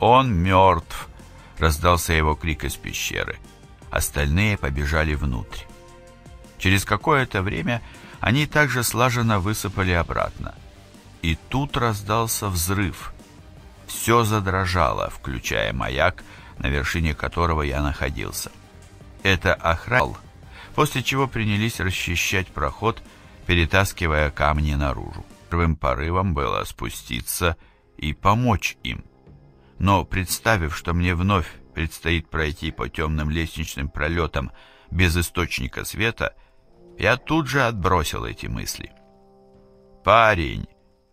«Он мертв!» — раздался его крик из пещеры. Остальные побежали внутрь. Через какое-то время они также слаженно высыпали обратно. И тут раздался взрыв. Все задрожало, включая маяк, на вершине которого я находился. Это охрал, после чего принялись расчищать проход, перетаскивая камни наружу. Первым порывом было спуститься и помочь им но, представив, что мне вновь предстоит пройти по темным лестничным пролетам без источника света, я тут же отбросил эти мысли. «Парень,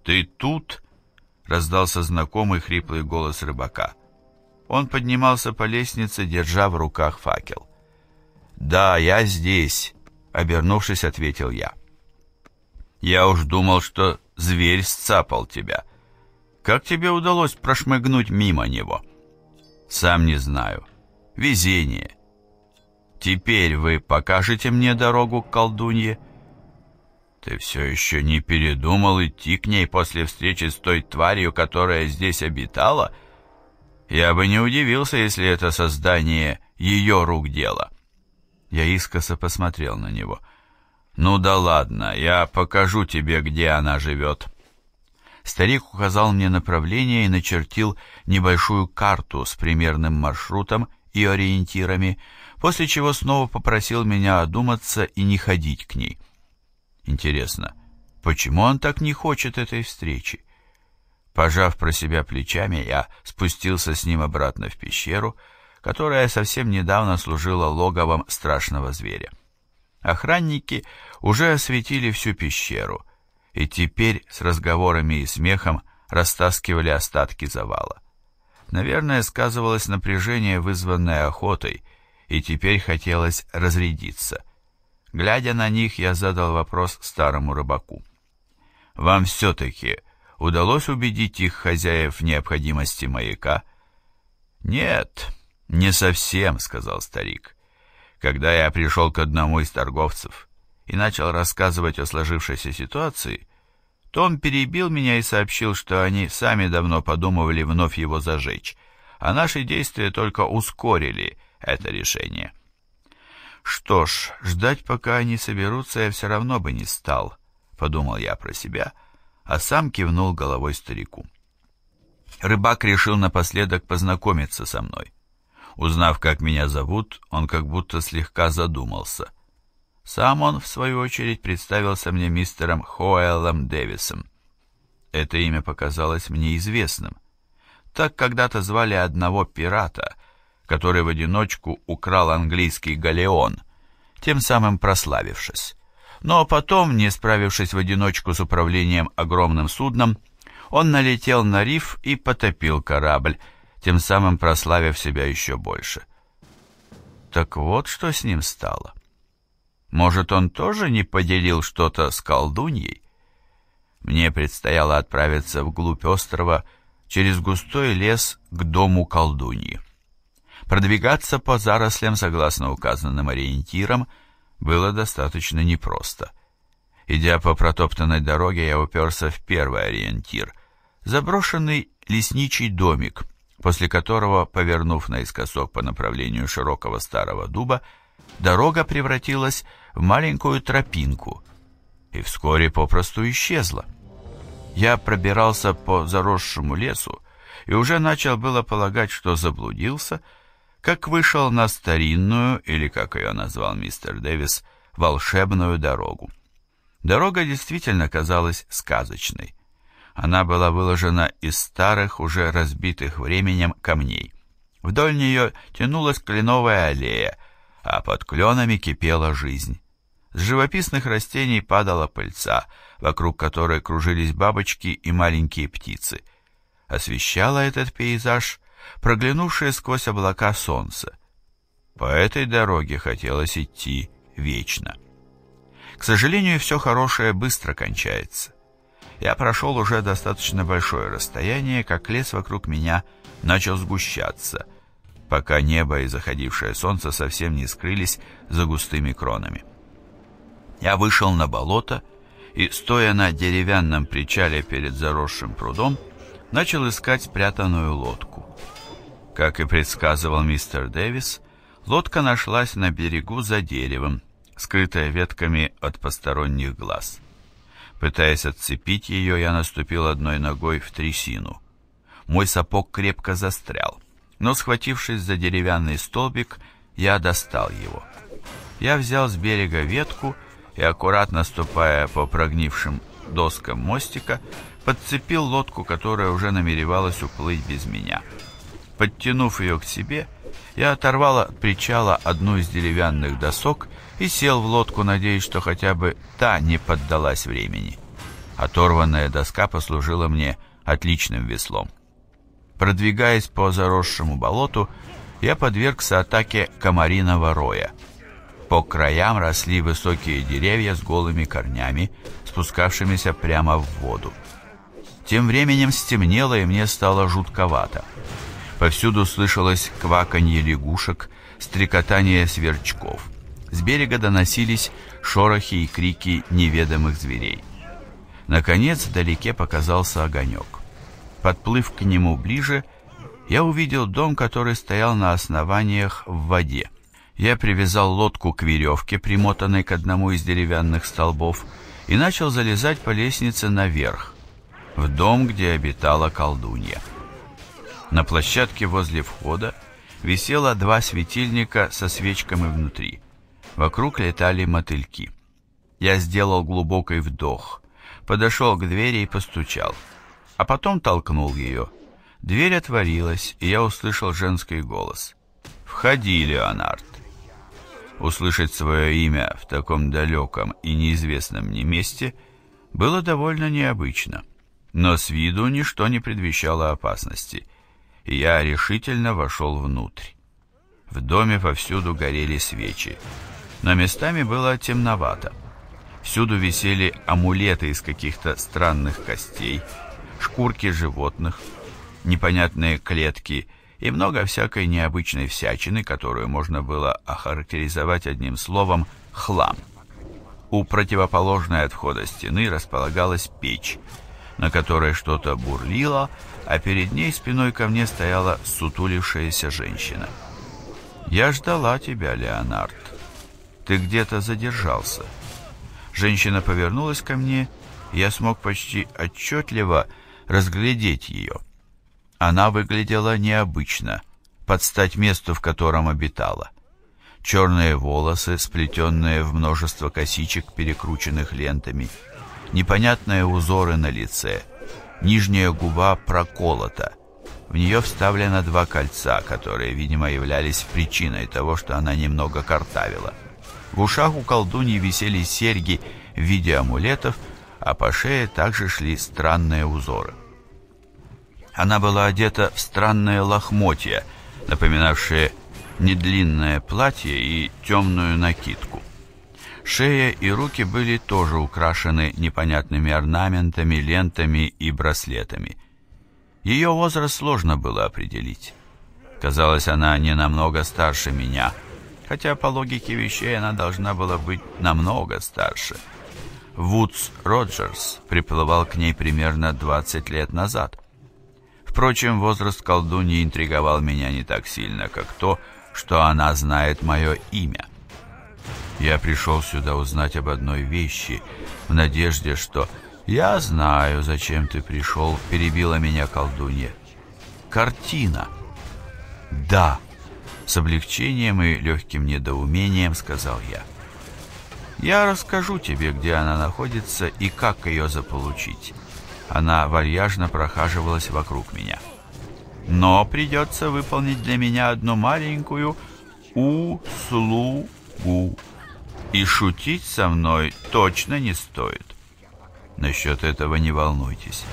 ты тут?» — раздался знакомый хриплый голос рыбака. Он поднимался по лестнице, держа в руках факел. «Да, я здесь», — обернувшись, ответил я. «Я уж думал, что зверь сцапал тебя». Как тебе удалось прошмыгнуть мимо него? Сам не знаю. Везение. Теперь вы покажете мне дорогу к колдунье? Ты все еще не передумал идти к ней после встречи с той тварью, которая здесь обитала? Я бы не удивился, если это создание ее рук дело. Я искоса посмотрел на него. «Ну да ладно, я покажу тебе, где она живет». Старик указал мне направление и начертил небольшую карту с примерным маршрутом и ориентирами, после чего снова попросил меня одуматься и не ходить к ней. Интересно, почему он так не хочет этой встречи? Пожав про себя плечами, я спустился с ним обратно в пещеру, которая совсем недавно служила логовом страшного зверя. Охранники уже осветили всю пещеру, и теперь с разговорами и смехом растаскивали остатки завала. Наверное, сказывалось напряжение, вызванное охотой, и теперь хотелось разрядиться. Глядя на них, я задал вопрос старому рыбаку. «Вам все-таки удалось убедить их хозяев в необходимости маяка?» «Нет, не совсем», — сказал старик. «Когда я пришел к одному из торговцев и начал рассказывать о сложившейся ситуации, том перебил меня и сообщил, что они сами давно подумывали вновь его зажечь, а наши действия только ускорили это решение. «Что ж, ждать, пока они соберутся, я все равно бы не стал», — подумал я про себя, а сам кивнул головой старику. Рыбак решил напоследок познакомиться со мной. Узнав, как меня зовут, он как будто слегка задумался. Сам он, в свою очередь, представился мне мистером Хоэлом Дэвисом. Это имя показалось мне известным. Так когда-то звали одного пирата, который в одиночку украл английский галеон, тем самым прославившись. Но потом, не справившись в одиночку с управлением огромным судном, он налетел на риф и потопил корабль, тем самым прославив себя еще больше. Так вот, что с ним стало. Может, он тоже не поделил что-то с колдуньей? Мне предстояло отправиться вглубь острова через густой лес к дому колдуньи. Продвигаться по зарослям, согласно указанным ориентирам, было достаточно непросто. Идя по протоптанной дороге, я уперся в первый ориентир — заброшенный лесничий домик, после которого, повернув наискосок по направлению широкого старого дуба, дорога превратилась в маленькую тропинку и вскоре попросту исчезла. Я пробирался по заросшему лесу и уже начал было полагать, что заблудился, как вышел на старинную, или, как ее назвал мистер Дэвис, волшебную дорогу. Дорога действительно казалась сказочной. Она была выложена из старых, уже разбитых временем камней. Вдоль нее тянулась кленовая аллея, а под кленами кипела жизнь. С живописных растений падала пыльца, вокруг которой кружились бабочки и маленькие птицы. Освещало этот пейзаж проглянувшее сквозь облака солнце. По этой дороге хотелось идти вечно. К сожалению, все хорошее быстро кончается. Я прошел уже достаточно большое расстояние, как лес вокруг меня начал сгущаться — пока небо и заходившее солнце совсем не скрылись за густыми кронами. Я вышел на болото и, стоя на деревянном причале перед заросшим прудом, начал искать спрятанную лодку. Как и предсказывал мистер Дэвис, лодка нашлась на берегу за деревом, скрытая ветками от посторонних глаз. Пытаясь отцепить ее, я наступил одной ногой в трясину. Мой сапог крепко застрял но, схватившись за деревянный столбик, я достал его. Я взял с берега ветку и, аккуратно ступая по прогнившим доскам мостика, подцепил лодку, которая уже намеревалась уплыть без меня. Подтянув ее к себе, я оторвал от причала одну из деревянных досок и сел в лодку, надеясь, что хотя бы та не поддалась времени. Оторванная доска послужила мне отличным веслом. Продвигаясь по заросшему болоту, я подвергся атаке комариного роя. По краям росли высокие деревья с голыми корнями, спускавшимися прямо в воду. Тем временем стемнело, и мне стало жутковато. Повсюду слышалось кваканье лягушек, стрекотание сверчков. С берега доносились шорохи и крики неведомых зверей. Наконец, вдалеке показался огонек. Подплыв к нему ближе, я увидел дом, который стоял на основаниях в воде. Я привязал лодку к веревке, примотанной к одному из деревянных столбов, и начал залезать по лестнице наверх, в дом, где обитала колдунья. На площадке возле входа висело два светильника со свечками внутри. Вокруг летали мотыльки. Я сделал глубокий вдох, подошел к двери и постучал. — а потом толкнул ее. Дверь отворилась, и я услышал женский голос. «Входи, Леонард!» Услышать свое имя в таком далеком и неизвестном мне месте было довольно необычно, но с виду ничто не предвещало опасности, и я решительно вошел внутрь. В доме повсюду горели свечи, но местами было темновато. Всюду висели амулеты из каких-то странных костей – шкурки животных, непонятные клетки и много всякой необычной всячины, которую можно было охарактеризовать одним словом «хлам». У противоположной от входа стены располагалась печь, на которой что-то бурлило, а перед ней спиной ко мне стояла сутулившаяся женщина. «Я ждала тебя, Леонард. Ты где-то задержался». Женщина повернулась ко мне, я смог почти отчетливо разглядеть ее. Она выглядела необычно, под стать месту, в котором обитала. Черные волосы, сплетенные в множество косичек, перекрученных лентами. Непонятные узоры на лице. Нижняя губа проколота. В нее вставлено два кольца, которые, видимо, являлись причиной того, что она немного картавила. В ушах у колдуньи висели серьги в виде амулетов, а по шее также шли странные узоры. Она была одета в странные лохмотья, напоминавшие недлинное платье и темную накидку. Шея и руки были тоже украшены непонятными орнаментами, лентами и браслетами. Ее возраст сложно было определить. Казалось, она не намного старше меня, хотя по логике вещей она должна была быть намного старше – Вудс Роджерс приплывал к ней примерно 20 лет назад. Впрочем, возраст колдуньи интриговал меня не так сильно, как то, что она знает мое имя. Я пришел сюда узнать об одной вещи, в надежде, что «Я знаю, зачем ты пришел», — перебила меня колдунья. «Картина». «Да», — с облегчением и легким недоумением сказал я. Я расскажу тебе, где она находится и как ее заполучить. Она вальяжно прохаживалась вокруг меня. Но придется выполнить для меня одну маленькую услугу. И шутить со мной точно не стоит. Насчет этого не волнуйтесь.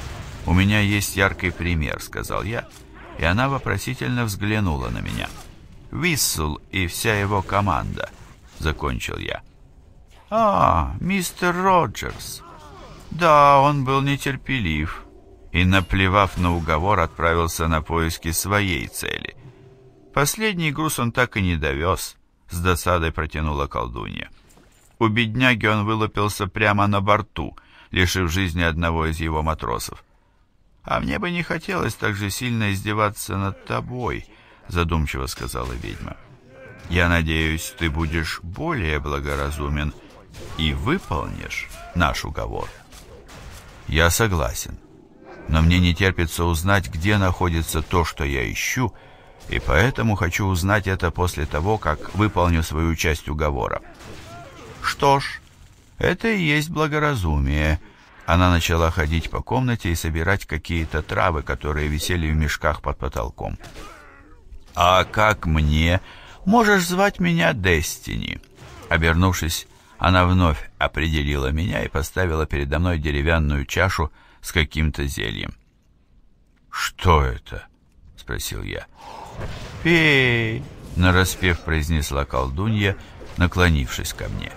У меня есть яркий пример, сказал я, и она вопросительно взглянула на меня. Висл и вся его команда, закончил я. «А, мистер Роджерс!» Да, он был нетерпелив и, наплевав на уговор, отправился на поиски своей цели. Последний груз он так и не довез, с досадой протянула колдунья. У бедняги он вылупился прямо на борту, лишив жизни одного из его матросов. «А мне бы не хотелось так же сильно издеваться над тобой», — задумчиво сказала ведьма. «Я надеюсь, ты будешь более благоразумен и выполнишь наш уговор. Я согласен, но мне не терпится узнать, где находится то, что я ищу, и поэтому хочу узнать это после того, как выполню свою часть уговора. Что ж, это и есть благоразумие. Она начала ходить по комнате и собирать какие-то травы, которые висели в мешках под потолком. «А как мне? Можешь звать меня Дестини?» Обернувшись, она вновь определила меня и поставила передо мной деревянную чашу с каким-то зельем. «Что это?» — спросил я. «Пей!» — нараспев произнесла колдунья, наклонившись ко мне.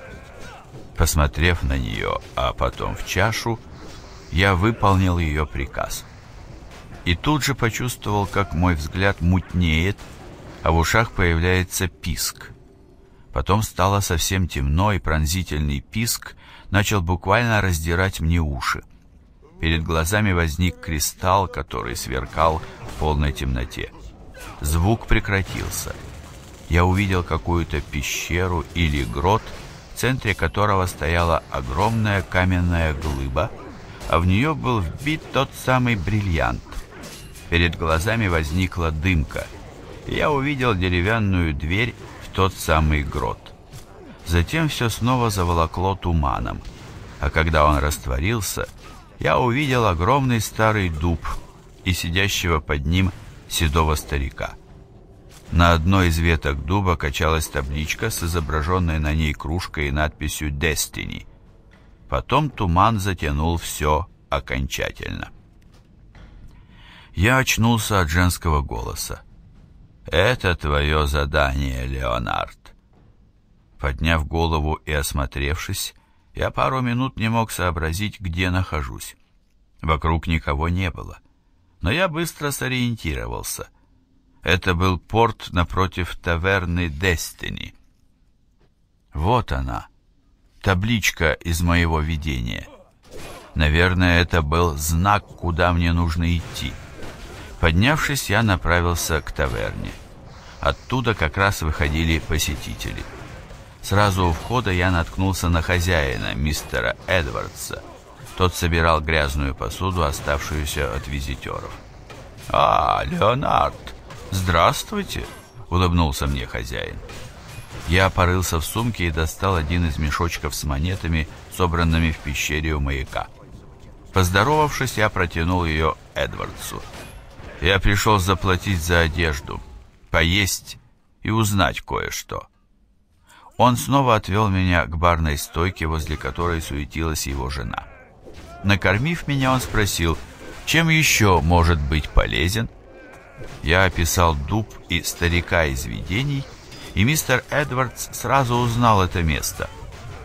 Посмотрев на нее, а потом в чашу, я выполнил ее приказ. И тут же почувствовал, как мой взгляд мутнеет, а в ушах появляется писк. Потом стало совсем темно, и пронзительный писк начал буквально раздирать мне уши. Перед глазами возник кристалл, который сверкал в полной темноте. Звук прекратился. Я увидел какую-то пещеру или грот, в центре которого стояла огромная каменная глыба, а в нее был вбит тот самый бриллиант. Перед глазами возникла дымка. Я увидел деревянную дверь тот самый грот. Затем все снова заволокло туманом, а когда он растворился, я увидел огромный старый дуб и сидящего под ним седого старика. На одной из веток дуба качалась табличка с изображенной на ней кружкой и надписью «Destiny». Потом туман затянул все окончательно. Я очнулся от женского голоса. «Это твое задание, Леонард». Подняв голову и осмотревшись, я пару минут не мог сообразить, где нахожусь. Вокруг никого не было. Но я быстро сориентировался. Это был порт напротив таверны Дестини. Вот она, табличка из моего видения. Наверное, это был знак, куда мне нужно идти. Поднявшись, я направился к таверне. Оттуда как раз выходили посетители. Сразу у входа я наткнулся на хозяина, мистера Эдвардса. Тот собирал грязную посуду, оставшуюся от визитеров. «А, Леонард, здравствуйте!» — улыбнулся мне хозяин. Я порылся в сумке и достал один из мешочков с монетами, собранными в пещере у маяка. Поздоровавшись, я протянул ее Эдвардсу. Я пришел заплатить за одежду, поесть и узнать кое-что. Он снова отвел меня к барной стойке, возле которой суетилась его жена. Накормив меня, он спросил, чем еще может быть полезен? Я описал дуб и старика из видений, и мистер Эдвардс сразу узнал это место.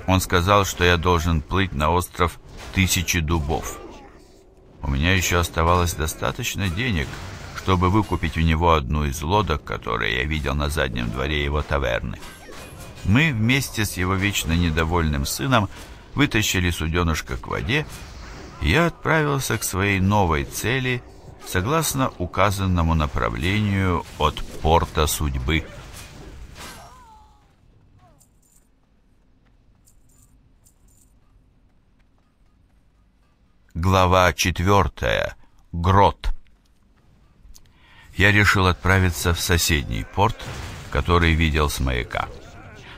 Он сказал, что я должен плыть на остров Тысячи Дубов. У меня еще оставалось достаточно денег, чтобы выкупить у него одну из лодок, которые я видел на заднем дворе его таверны. Мы вместе с его вечно недовольным сыном вытащили суденышко к воде, и я отправился к своей новой цели согласно указанному направлению от порта судьбы. Глава 4. Грот. Я решил отправиться в соседний порт, который видел с маяка.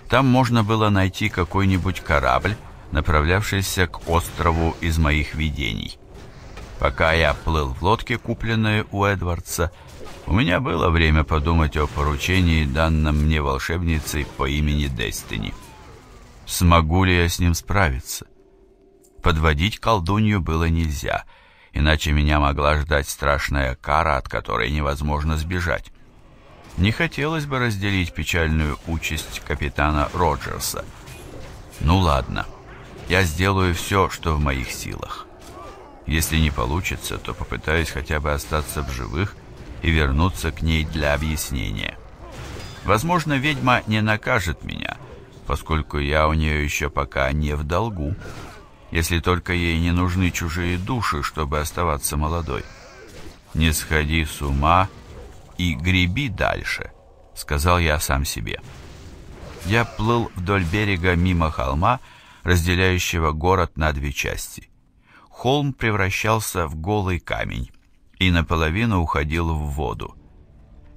Там можно было найти какой-нибудь корабль, направлявшийся к острову из моих видений. Пока я плыл в лодке, купленной у Эдвардса, у меня было время подумать о поручении, данном мне волшебницей по имени Дестини. Смогу ли я с ним справиться? Подводить колдунью было нельзя, иначе меня могла ждать страшная кара, от которой невозможно сбежать. Не хотелось бы разделить печальную участь капитана Роджерса. Ну ладно, я сделаю все, что в моих силах. Если не получится, то попытаюсь хотя бы остаться в живых и вернуться к ней для объяснения. Возможно, ведьма не накажет меня, поскольку я у нее еще пока не в долгу если только ей не нужны чужие души, чтобы оставаться молодой. «Не сходи с ума и греби дальше», — сказал я сам себе. Я плыл вдоль берега мимо холма, разделяющего город на две части. Холм превращался в голый камень и наполовину уходил в воду.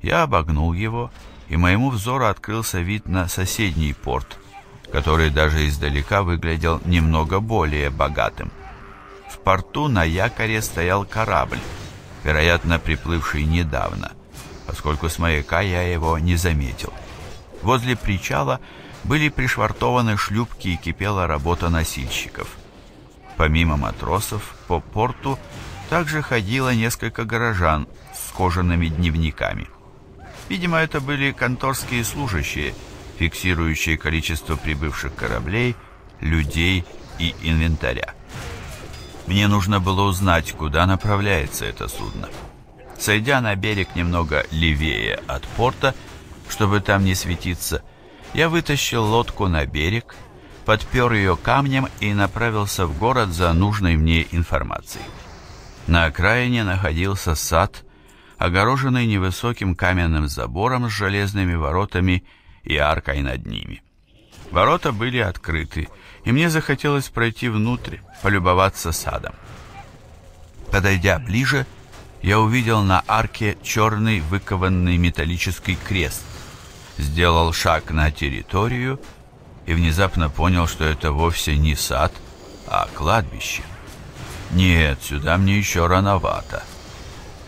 Я обогнул его, и моему взору открылся вид на соседний порт — который даже издалека выглядел немного более богатым. В порту на якоре стоял корабль, вероятно, приплывший недавно, поскольку с маяка я его не заметил. Возле причала были пришвартованы шлюпки и кипела работа носильщиков. Помимо матросов, по порту также ходило несколько горожан с кожаными дневниками. Видимо, это были конторские служащие – фиксирующие количество прибывших кораблей, людей и инвентаря. Мне нужно было узнать, куда направляется это судно. Сойдя на берег немного левее от порта, чтобы там не светиться, я вытащил лодку на берег, подпер ее камнем и направился в город за нужной мне информацией. На окраине находился сад, огороженный невысоким каменным забором с железными воротами и аркой над ними. Ворота были открыты, и мне захотелось пройти внутрь, полюбоваться садом. Подойдя ближе, я увидел на арке черный выкованный металлический крест. Сделал шаг на территорию и внезапно понял, что это вовсе не сад, а кладбище. «Нет, сюда мне еще рановато».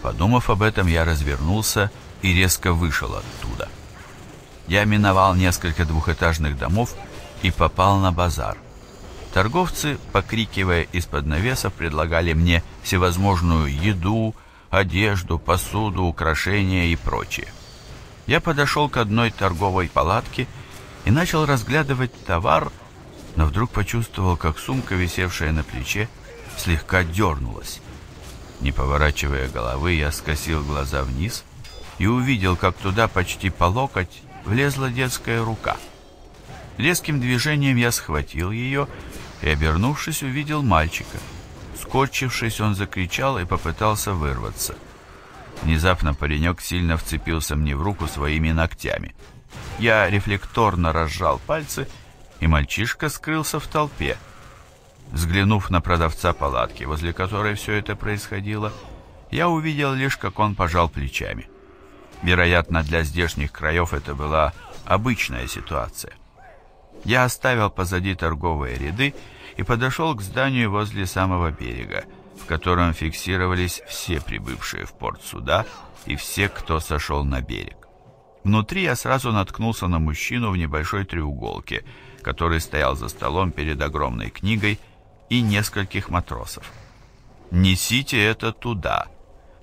Подумав об этом, я развернулся и резко вышел оттуда я миновал несколько двухэтажных домов и попал на базар. Торговцы, покрикивая из-под навесов, предлагали мне всевозможную еду, одежду, посуду, украшения и прочее. Я подошел к одной торговой палатке и начал разглядывать товар, но вдруг почувствовал, как сумка, висевшая на плече, слегка дернулась. Не поворачивая головы, я скосил глаза вниз и увидел, как туда почти по локоть влезла детская рука. Резким движением я схватил ее и, обернувшись, увидел мальчика. Скорчившись, он закричал и попытался вырваться. Внезапно паренек сильно вцепился мне в руку своими ногтями. Я рефлекторно разжал пальцы, и мальчишка скрылся в толпе. Взглянув на продавца палатки, возле которой все это происходило, я увидел лишь, как он пожал плечами. Вероятно, для здешних краев это была обычная ситуация. Я оставил позади торговые ряды и подошел к зданию возле самого берега, в котором фиксировались все прибывшие в порт суда и все, кто сошел на берег. Внутри я сразу наткнулся на мужчину в небольшой треуголке, который стоял за столом перед огромной книгой и нескольких матросов. «Несите это туда»,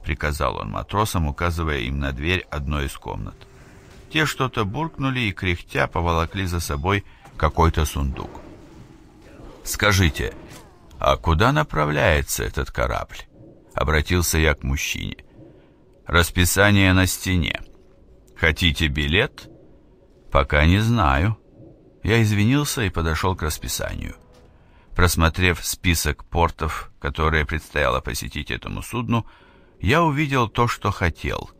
приказал он матросам, указывая им на дверь одной из комнат. Те что-то буркнули и, кряхтя, поволокли за собой какой-то сундук. «Скажите, а куда направляется этот корабль?» Обратился я к мужчине. «Расписание на стене. Хотите билет?» «Пока не знаю». Я извинился и подошел к расписанию. Просмотрев список портов, которые предстояло посетить этому судну, я увидел то, что хотел.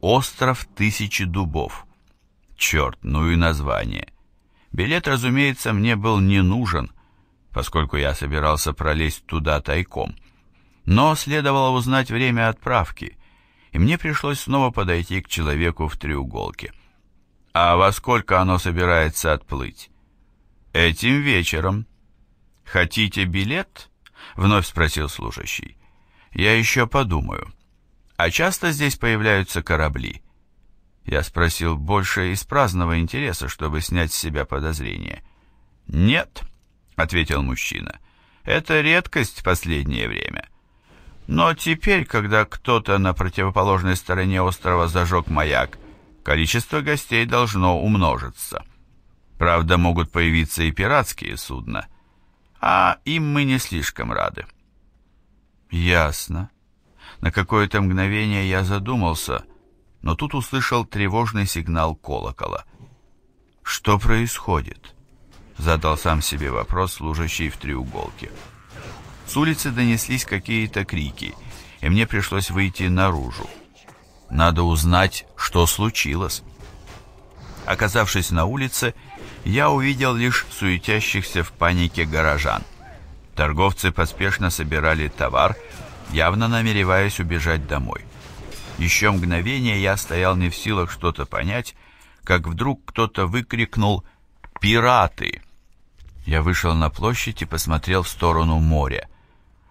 Остров Тысячи Дубов. Черт, ну и название. Билет, разумеется, мне был не нужен, поскольку я собирался пролезть туда тайком. Но следовало узнать время отправки, и мне пришлось снова подойти к человеку в треуголке. «А во сколько оно собирается отплыть?» «Этим вечером». «Хотите билет?» — вновь спросил служащий. «Я еще подумаю». А часто здесь появляются корабли?» Я спросил больше из праздного интереса, чтобы снять с себя подозрение. «Нет», — ответил мужчина, — «это редкость в последнее время». Но теперь, когда кто-то на противоположной стороне острова зажег маяк, количество гостей должно умножиться. Правда, могут появиться и пиратские судна, а им мы не слишком рады. «Ясно», на какое-то мгновение я задумался, но тут услышал тревожный сигнал колокола. «Что происходит?» — задал сам себе вопрос служащий в треуголке. С улицы донеслись какие-то крики, и мне пришлось выйти наружу. Надо узнать, что случилось. Оказавшись на улице, я увидел лишь суетящихся в панике горожан. Торговцы поспешно собирали товар, явно намереваясь убежать домой. Еще мгновение я стоял не в силах что-то понять, как вдруг кто-то выкрикнул «Пираты!». Я вышел на площадь и посмотрел в сторону моря.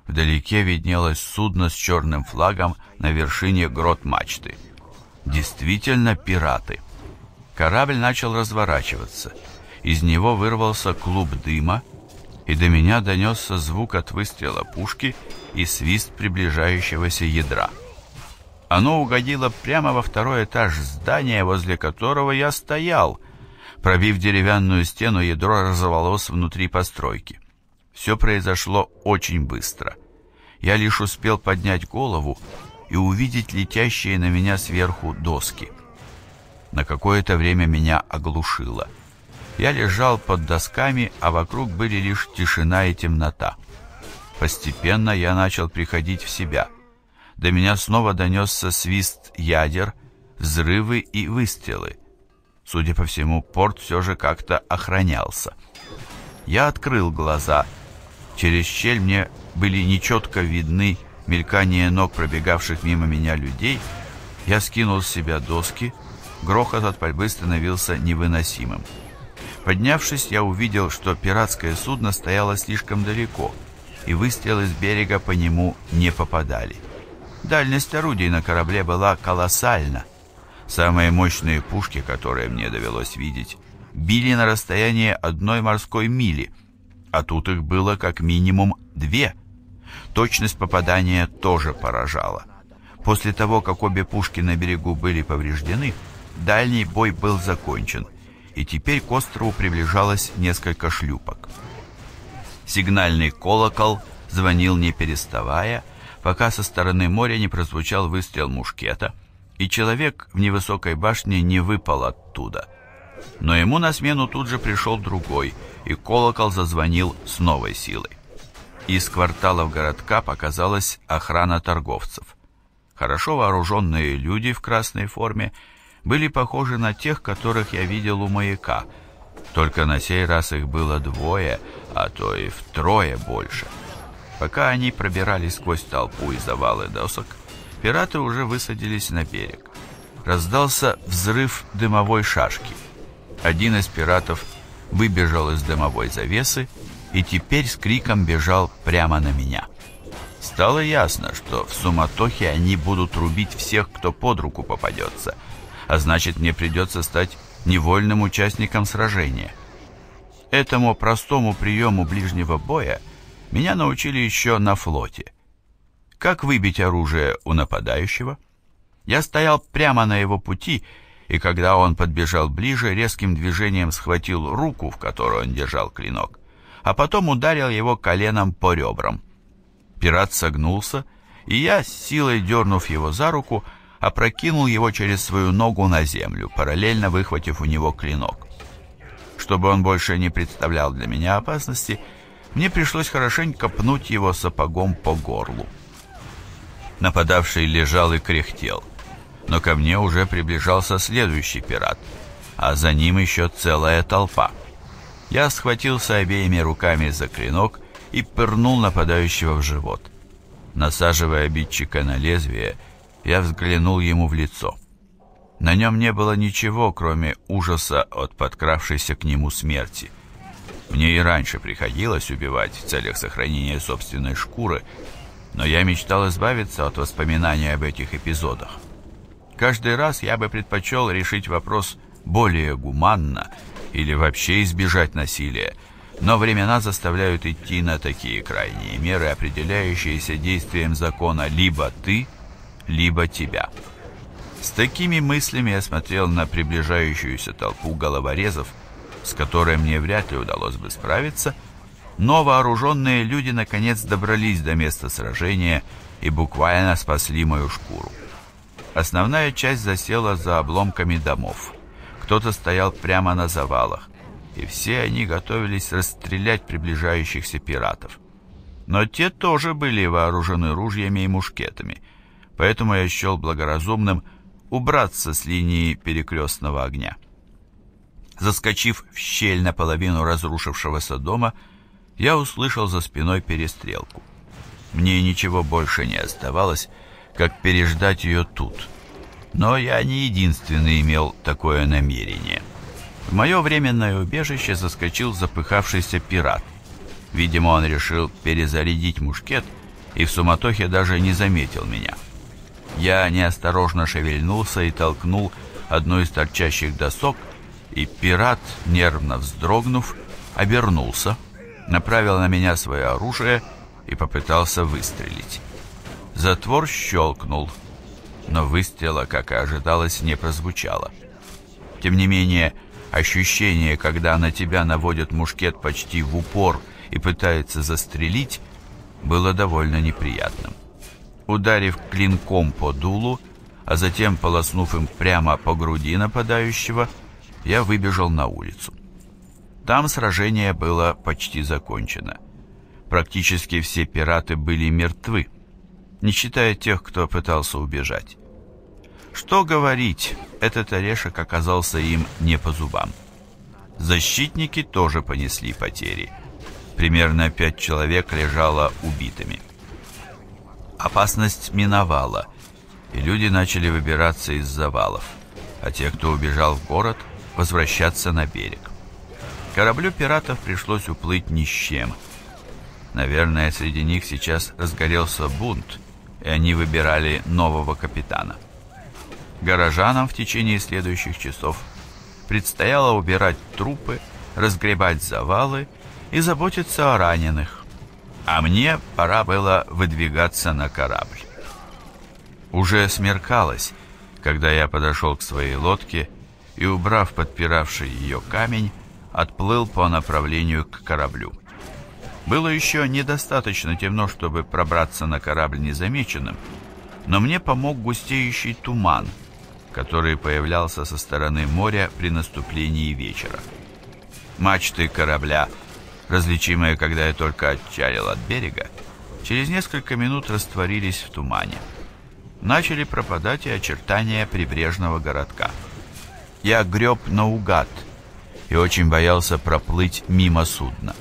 Вдалеке виднелось судно с черным флагом на вершине грот мачты. Действительно пираты. Корабль начал разворачиваться. Из него вырвался клуб дыма, и до меня донесся звук от выстрела пушки и свист приближающегося ядра. Оно угодило прямо во второй этаж здания, возле которого я стоял, пробив деревянную стену, ядро разорвалось внутри постройки. Все произошло очень быстро. Я лишь успел поднять голову и увидеть летящие на меня сверху доски. На какое-то время меня оглушило — я лежал под досками, а вокруг были лишь тишина и темнота. Постепенно я начал приходить в себя. До меня снова донесся свист ядер, взрывы и выстрелы. Судя по всему, порт все же как-то охранялся. Я открыл глаза. Через щель мне были нечетко видны мелькание ног пробегавших мимо меня людей. Я скинул с себя доски. Грохот от пальбы становился невыносимым. Поднявшись, я увидел, что пиратское судно стояло слишком далеко, и выстрелы с берега по нему не попадали. Дальность орудий на корабле была колоссальна. Самые мощные пушки, которые мне довелось видеть, били на расстоянии одной морской мили, а тут их было как минимум две. Точность попадания тоже поражала. После того, как обе пушки на берегу были повреждены, дальний бой был закончен – и теперь к острову приближалось несколько шлюпок. Сигнальный колокол звонил не переставая, пока со стороны моря не прозвучал выстрел мушкета, и человек в невысокой башне не выпал оттуда. Но ему на смену тут же пришел другой, и колокол зазвонил с новой силой. Из кварталов городка показалась охрана торговцев. Хорошо вооруженные люди в красной форме – были похожи на тех, которых я видел у маяка, только на сей раз их было двое, а то и втрое больше. Пока они пробирались сквозь толпу и завалы досок, пираты уже высадились на берег. Раздался взрыв дымовой шашки. Один из пиратов выбежал из дымовой завесы и теперь с криком бежал прямо на меня. Стало ясно, что в суматохе они будут рубить всех, кто под руку попадется – а значит мне придется стать невольным участником сражения. Этому простому приему ближнего боя меня научили еще на флоте. Как выбить оружие у нападающего? Я стоял прямо на его пути, и когда он подбежал ближе, резким движением схватил руку, в которую он держал клинок, а потом ударил его коленом по ребрам. Пират согнулся, и я, с силой дернув его за руку, опрокинул его через свою ногу на землю, параллельно выхватив у него клинок. Чтобы он больше не представлял для меня опасности, мне пришлось хорошенько пнуть его сапогом по горлу. Нападавший лежал и кряхтел, но ко мне уже приближался следующий пират, а за ним еще целая толпа. Я схватился обеими руками за клинок и пырнул нападающего в живот. Насаживая обидчика на лезвие, я взглянул ему в лицо. На нем не было ничего, кроме ужаса от подкравшейся к нему смерти. Мне и раньше приходилось убивать в целях сохранения собственной шкуры, но я мечтал избавиться от воспоминаний об этих эпизодах. Каждый раз я бы предпочел решить вопрос более гуманно или вообще избежать насилия, но времена заставляют идти на такие крайние меры, определяющиеся действием закона «либо ты», либо тебя. С такими мыслями я смотрел на приближающуюся толпу головорезов, с которой мне вряд ли удалось бы справиться, но вооруженные люди наконец добрались до места сражения и буквально спасли мою шкуру. Основная часть засела за обломками домов. Кто-то стоял прямо на завалах, и все они готовились расстрелять приближающихся пиратов. Но те тоже были вооружены ружьями и мушкетами, поэтому я счел благоразумным убраться с линии перекрестного огня. Заскочив в щель наполовину разрушившегося дома, я услышал за спиной перестрелку. Мне ничего больше не оставалось, как переждать ее тут. Но я не единственный имел такое намерение. В мое временное убежище заскочил запыхавшийся пират. Видимо, он решил перезарядить мушкет и в суматохе даже не заметил меня. — я неосторожно шевельнулся и толкнул одну из торчащих досок, и пират, нервно вздрогнув, обернулся, направил на меня свое оружие и попытался выстрелить. Затвор щелкнул, но выстрела, как и ожидалось, не прозвучало. Тем не менее, ощущение, когда на тебя наводят мушкет почти в упор и пытается застрелить, было довольно неприятным ударив клинком по дулу, а затем, полоснув им прямо по груди нападающего, я выбежал на улицу. Там сражение было почти закончено. Практически все пираты были мертвы, не считая тех, кто пытался убежать. Что говорить, этот орешек оказался им не по зубам. Защитники тоже понесли потери. Примерно пять человек лежало убитыми. Опасность миновала, и люди начали выбираться из завалов, а те, кто убежал в город, возвращаться на берег. Кораблю пиратов пришлось уплыть ни с чем. Наверное, среди них сейчас разгорелся бунт, и они выбирали нового капитана. Горожанам в течение следующих часов предстояло убирать трупы, разгребать завалы и заботиться о раненых а мне пора было выдвигаться на корабль. Уже смеркалось, когда я подошел к своей лодке и, убрав подпиравший ее камень, отплыл по направлению к кораблю. Было еще недостаточно темно, чтобы пробраться на корабль незамеченным, но мне помог густеющий туман, который появлялся со стороны моря при наступлении вечера. Мачты корабля – различимые, когда я только отчалил от берега, через несколько минут растворились в тумане. Начали пропадать и очертания прибрежного городка. Я греб наугад и очень боялся проплыть мимо судна.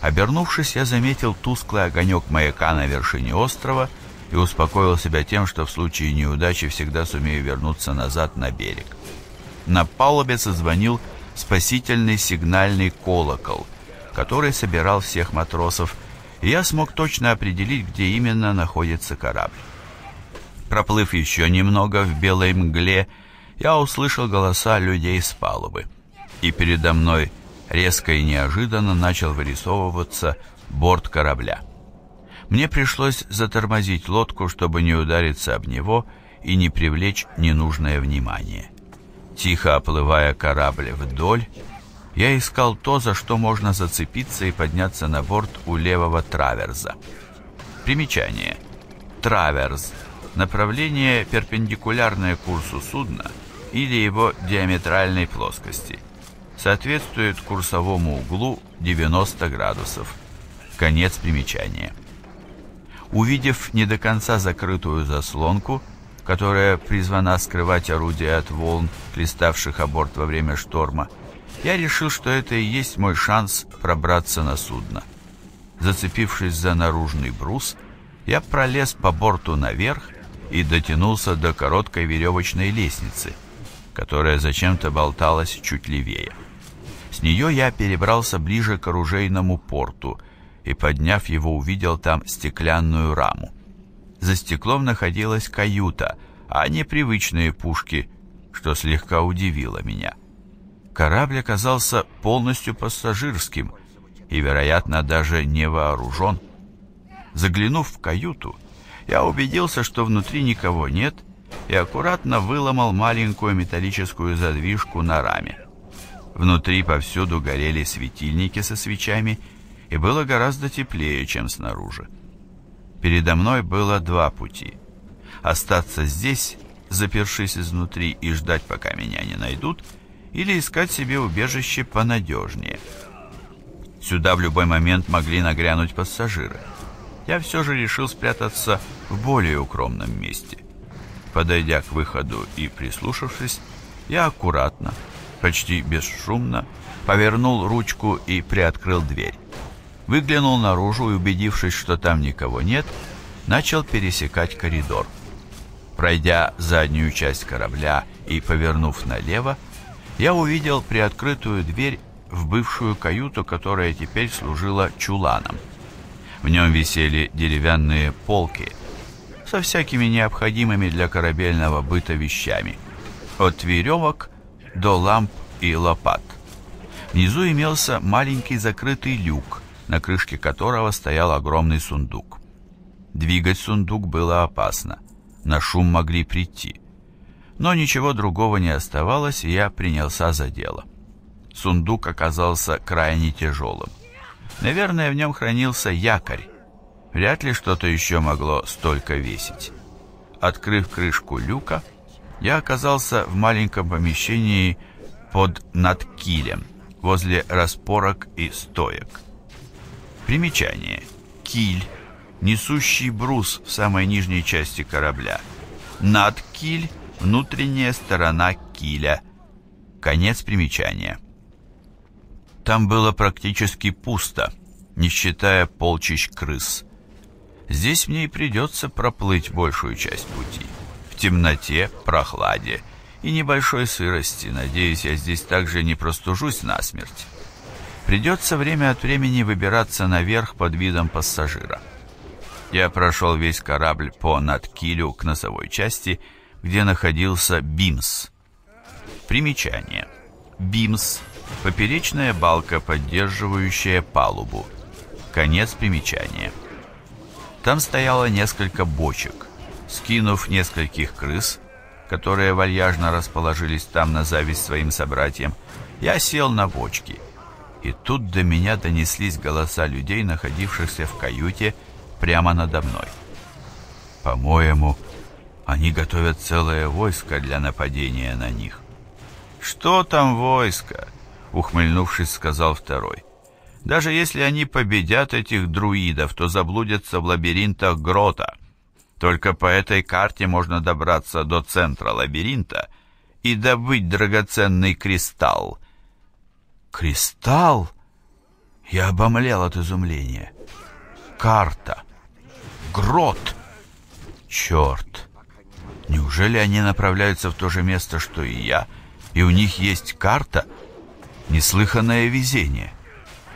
Обернувшись, я заметил тусклый огонек маяка на вершине острова и успокоил себя тем, что в случае неудачи всегда сумею вернуться назад на берег. На палубе созвонил спасительный сигнальный колокол — который собирал всех матросов, и я смог точно определить, где именно находится корабль. Проплыв еще немного в белой мгле, я услышал голоса людей с палубы, и передо мной резко и неожиданно начал вырисовываться борт корабля. Мне пришлось затормозить лодку, чтобы не удариться об него и не привлечь ненужное внимание. Тихо оплывая корабль вдоль, я искал то, за что можно зацепиться и подняться на борт у левого траверза. Примечание. Траверз. Направление, перпендикулярное курсу судна или его диаметральной плоскости. Соответствует курсовому углу 90 градусов. Конец примечания. Увидев не до конца закрытую заслонку, которая призвана скрывать орудие от волн, хлеставших о борт во время шторма, я решил, что это и есть мой шанс пробраться на судно. Зацепившись за наружный брус, я пролез по борту наверх и дотянулся до короткой веревочной лестницы, которая зачем-то болталась чуть левее. С нее я перебрался ближе к оружейному порту и, подняв его, увидел там стеклянную раму. За стеклом находилась каюта, а не привычные пушки, что слегка удивило меня. Корабль оказался полностью пассажирским и, вероятно, даже не вооружен. Заглянув в каюту, я убедился, что внутри никого нет, и аккуратно выломал маленькую металлическую задвижку на раме. Внутри повсюду горели светильники со свечами, и было гораздо теплее, чем снаружи. Передо мной было два пути. Остаться здесь, запершись изнутри, и ждать, пока меня не найдут – или искать себе убежище понадежнее. Сюда в любой момент могли нагрянуть пассажиры. Я все же решил спрятаться в более укромном месте. Подойдя к выходу и прислушавшись, я аккуратно, почти бесшумно, повернул ручку и приоткрыл дверь. Выглянул наружу и, убедившись, что там никого нет, начал пересекать коридор. Пройдя заднюю часть корабля и повернув налево, я увидел приоткрытую дверь в бывшую каюту, которая теперь служила чуланом. В нем висели деревянные полки со всякими необходимыми для корабельного быта вещами, от веревок до ламп и лопат. Внизу имелся маленький закрытый люк, на крышке которого стоял огромный сундук. Двигать сундук было опасно, на шум могли прийти. Но ничего другого не оставалось, и я принялся за дело. Сундук оказался крайне тяжелым. Наверное, в нем хранился якорь. Вряд ли что-то еще могло столько весить. Открыв крышку люка, я оказался в маленьком помещении под надкилем, возле распорок и стоек. Примечание. Киль. Несущий брус в самой нижней части корабля. Надкиль Внутренняя сторона киля. Конец примечания. Там было практически пусто, не считая полчищ крыс. Здесь мне и придется проплыть большую часть пути. В темноте, прохладе и небольшой сырости. Надеюсь, я здесь также не простужусь насмерть. Придется время от времени выбираться наверх под видом пассажира. Я прошел весь корабль по надкилю к носовой части где находился БИМС. Примечание. БИМС – поперечная балка, поддерживающая палубу. Конец примечания. Там стояло несколько бочек. Скинув нескольких крыс, которые вальяжно расположились там на зависть своим собратьям, я сел на бочки. И тут до меня донеслись голоса людей, находившихся в каюте прямо надо мной. По-моему, они готовят целое войско для нападения на них. «Что там войско?» — ухмыльнувшись, сказал второй. «Даже если они победят этих друидов, то заблудятся в лабиринтах грота. Только по этой карте можно добраться до центра лабиринта и добыть драгоценный кристалл». «Кристалл?» Я обомлел от изумления. «Карта! Грот! Черт!» Неужели они направляются в то же место, что и я, и у них есть карта? Неслыханное везение.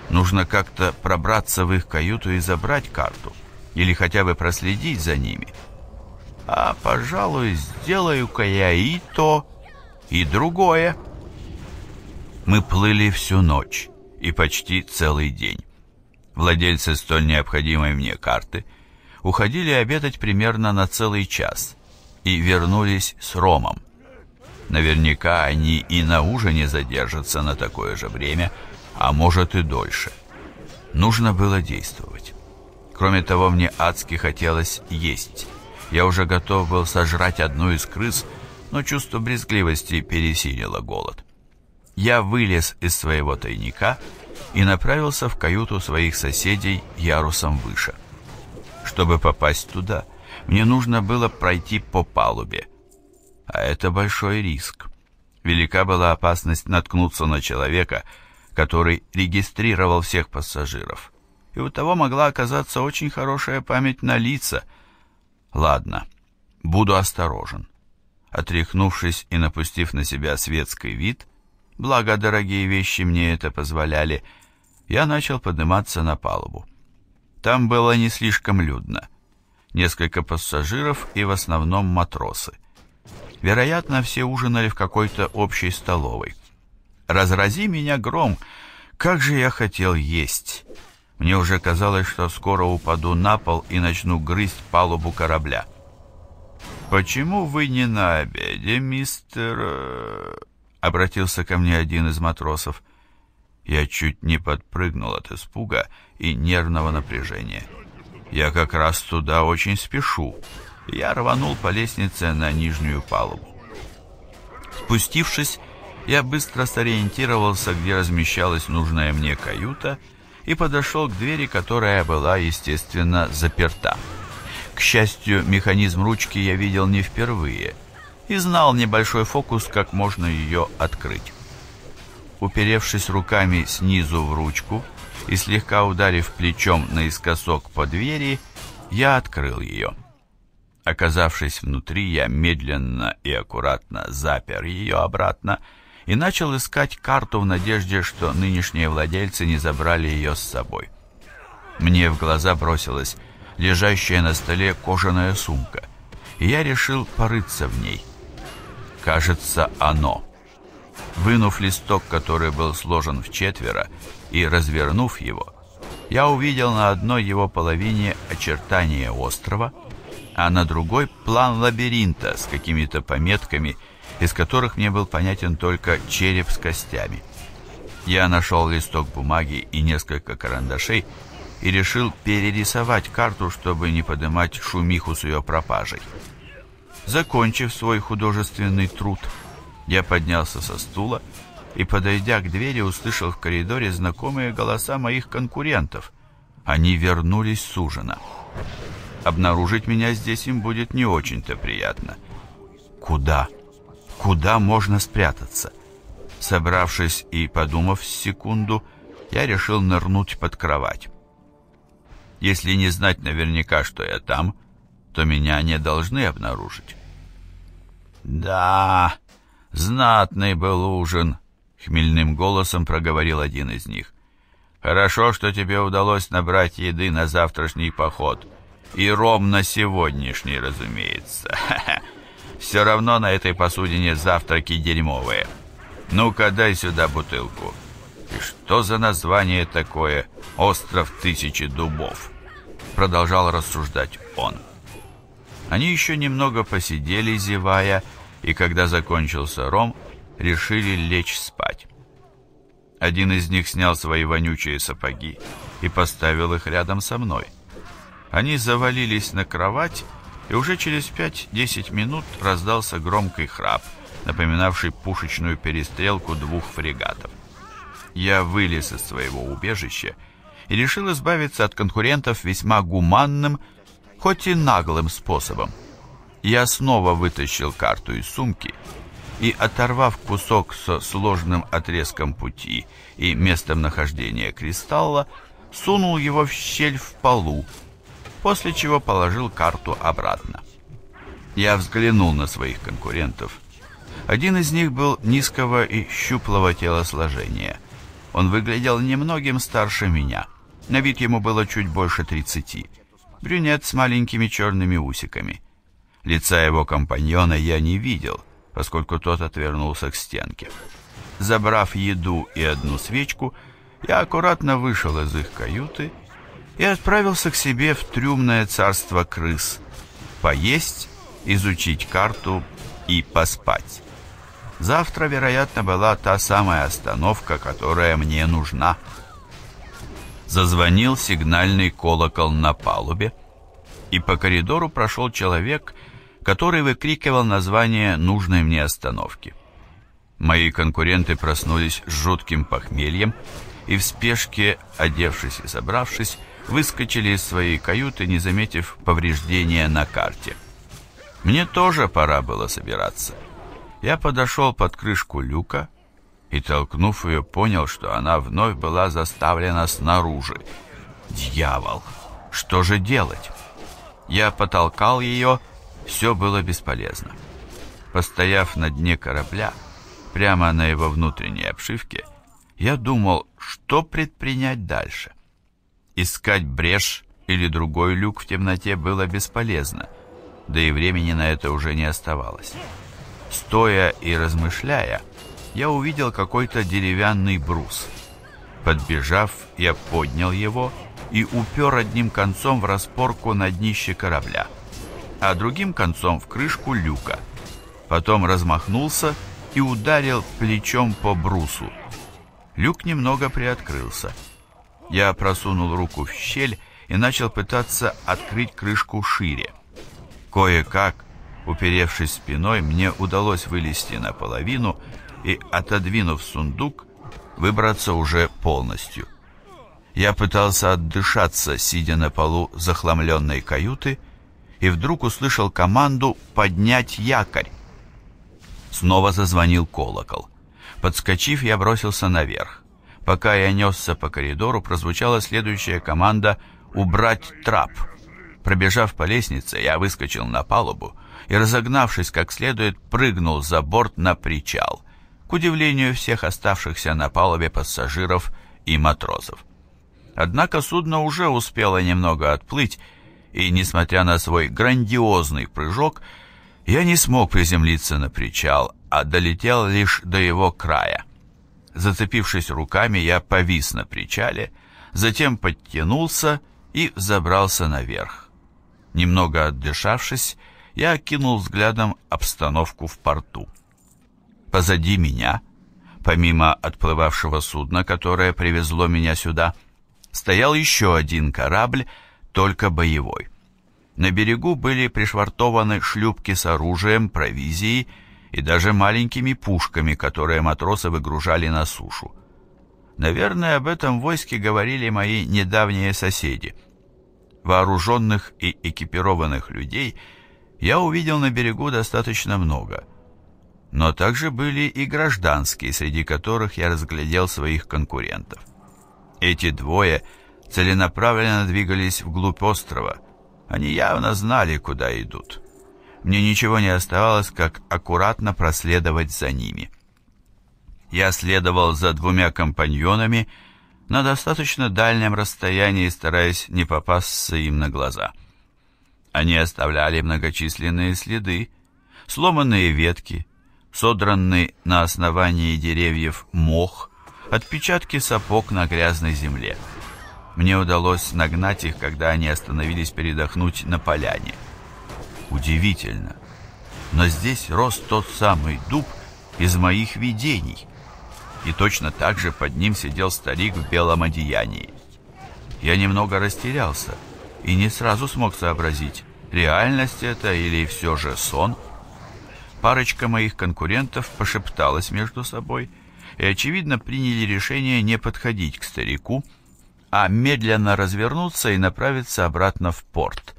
Нужно как-то пробраться в их каюту и забрать карту, или хотя бы проследить за ними. А, пожалуй, сделаю-ка я и то, и другое. Мы плыли всю ночь и почти целый день. Владельцы столь необходимой мне карты уходили обедать примерно на целый час – и вернулись с Ромом. Наверняка они и на ужине задержатся на такое же время, а может и дольше. Нужно было действовать. Кроме того, мне адски хотелось есть. Я уже готов был сожрать одну из крыс, но чувство брезгливости пересилило голод. Я вылез из своего тайника и направился в каюту своих соседей ярусом выше. Чтобы попасть туда, мне нужно было пройти по палубе. А это большой риск. Велика была опасность наткнуться на человека, который регистрировал всех пассажиров. И у того могла оказаться очень хорошая память на лица. Ладно, буду осторожен. Отряхнувшись и напустив на себя светский вид, благо дорогие вещи мне это позволяли, я начал подниматься на палубу. Там было не слишком людно несколько пассажиров и в основном матросы. Вероятно, все ужинали в какой-то общей столовой. «Разрази меня гром! Как же я хотел есть!» Мне уже казалось, что скоро упаду на пол и начну грызть палубу корабля. «Почему вы не на обеде, мистер...» Обратился ко мне один из матросов. Я чуть не подпрыгнул от испуга и нервного напряжения. Я как раз туда очень спешу. Я рванул по лестнице на нижнюю палубу. Спустившись, я быстро сориентировался, где размещалась нужная мне каюта, и подошел к двери, которая была, естественно, заперта. К счастью, механизм ручки я видел не впервые и знал небольшой фокус, как можно ее открыть. Уперевшись руками снизу в ручку, и слегка ударив плечом наискосок по двери, я открыл ее. Оказавшись внутри, я медленно и аккуратно запер ее обратно и начал искать карту в надежде, что нынешние владельцы не забрали ее с собой. Мне в глаза бросилась лежащая на столе кожаная сумка, и я решил порыться в ней. Кажется, оно. Вынув листок, который был сложен в четверо, и развернув его, я увидел на одной его половине очертания острова, а на другой — план лабиринта с какими-то пометками, из которых мне был понятен только череп с костями. Я нашел листок бумаги и несколько карандашей и решил перерисовать карту, чтобы не поднимать шумиху с ее пропажей. Закончив свой художественный труд — я поднялся со стула и, подойдя к двери, услышал в коридоре знакомые голоса моих конкурентов. Они вернулись с ужина. Обнаружить меня здесь им будет не очень-то приятно. Куда? Куда можно спрятаться? Собравшись и подумав секунду, я решил нырнуть под кровать. Если не знать наверняка, что я там, то меня не должны обнаружить. «Да, «Знатный был ужин», — хмельным голосом проговорил один из них. «Хорошо, что тебе удалось набрать еды на завтрашний поход. И ром на сегодняшний, разумеется. Все равно на этой посудине завтраки дерьмовые. Ну-ка, дай сюда бутылку. И что за название такое «Остров тысячи дубов»?» Продолжал рассуждать он. Они еще немного посидели, зевая, — и когда закончился ром, решили лечь спать. Один из них снял свои вонючие сапоги и поставил их рядом со мной. Они завалились на кровать, и уже через 5-10 минут раздался громкий храп, напоминавший пушечную перестрелку двух фрегатов. Я вылез из своего убежища и решил избавиться от конкурентов весьма гуманным, хоть и наглым способом я снова вытащил карту из сумки и, оторвав кусок со сложным отрезком пути и местом нахождения кристалла, сунул его в щель в полу, после чего положил карту обратно. Я взглянул на своих конкурентов. Один из них был низкого и щуплого телосложения. Он выглядел немногим старше меня. На вид ему было чуть больше тридцати. Брюнет с маленькими черными усиками – Лица его компаньона я не видел, поскольку тот отвернулся к стенке. Забрав еду и одну свечку, я аккуратно вышел из их каюты и отправился к себе в трюмное царство крыс. Поесть, изучить карту и поспать. Завтра, вероятно, была та самая остановка, которая мне нужна. Зазвонил сигнальный колокол на палубе, и по коридору прошел человек, который выкрикивал название нужной мне остановки. Мои конкуренты проснулись с жутким похмельем и в спешке, одевшись и собравшись, выскочили из своей каюты, не заметив повреждения на карте. Мне тоже пора было собираться. Я подошел под крышку люка и, толкнув ее, понял, что она вновь была заставлена снаружи. «Дьявол! Что же делать?» Я потолкал ее все было бесполезно. Постояв на дне корабля, прямо на его внутренней обшивке, я думал, что предпринять дальше. Искать брешь или другой люк в темноте было бесполезно, да и времени на это уже не оставалось. Стоя и размышляя, я увидел какой-то деревянный брус. Подбежав, я поднял его и упер одним концом в распорку на днище корабля – а другим концом в крышку люка. Потом размахнулся и ударил плечом по брусу. Люк немного приоткрылся. Я просунул руку в щель и начал пытаться открыть крышку шире. Кое-как, уперевшись спиной, мне удалось вылезти наполовину и, отодвинув сундук, выбраться уже полностью. Я пытался отдышаться, сидя на полу захламленной каюты, и вдруг услышал команду «поднять якорь». Снова зазвонил колокол. Подскочив, я бросился наверх. Пока я несся по коридору, прозвучала следующая команда «убрать трап». Пробежав по лестнице, я выскочил на палубу и, разогнавшись как следует, прыгнул за борт на причал, к удивлению всех оставшихся на палубе пассажиров и матросов. Однако судно уже успело немного отплыть, и, несмотря на свой грандиозный прыжок, я не смог приземлиться на причал, а долетел лишь до его края. Зацепившись руками, я повис на причале, затем подтянулся и забрался наверх. Немного отдышавшись, я окинул взглядом обстановку в порту. Позади меня, помимо отплывавшего судна, которое привезло меня сюда, стоял еще один корабль, только боевой. На берегу были пришвартованы шлюпки с оружием, провизией и даже маленькими пушками, которые матросы выгружали на сушу. Наверное, об этом войске говорили мои недавние соседи. Вооруженных и экипированных людей я увидел на берегу достаточно много. Но также были и гражданские, среди которых я разглядел своих конкурентов. Эти двое – целенаправленно двигались вглубь острова. Они явно знали, куда идут. Мне ничего не оставалось, как аккуратно проследовать за ними. Я следовал за двумя компаньонами на достаточно дальнем расстоянии, стараясь не попасться им на глаза. Они оставляли многочисленные следы, сломанные ветки, содранный на основании деревьев мох, отпечатки сапог на грязной земле — мне удалось нагнать их, когда они остановились передохнуть на поляне. Удивительно. Но здесь рос тот самый дуб из моих видений. И точно так же под ним сидел старик в белом одеянии. Я немного растерялся и не сразу смог сообразить, реальность это или все же сон. Парочка моих конкурентов пошепталась между собой и, очевидно, приняли решение не подходить к старику, а медленно развернуться и направиться обратно в порт.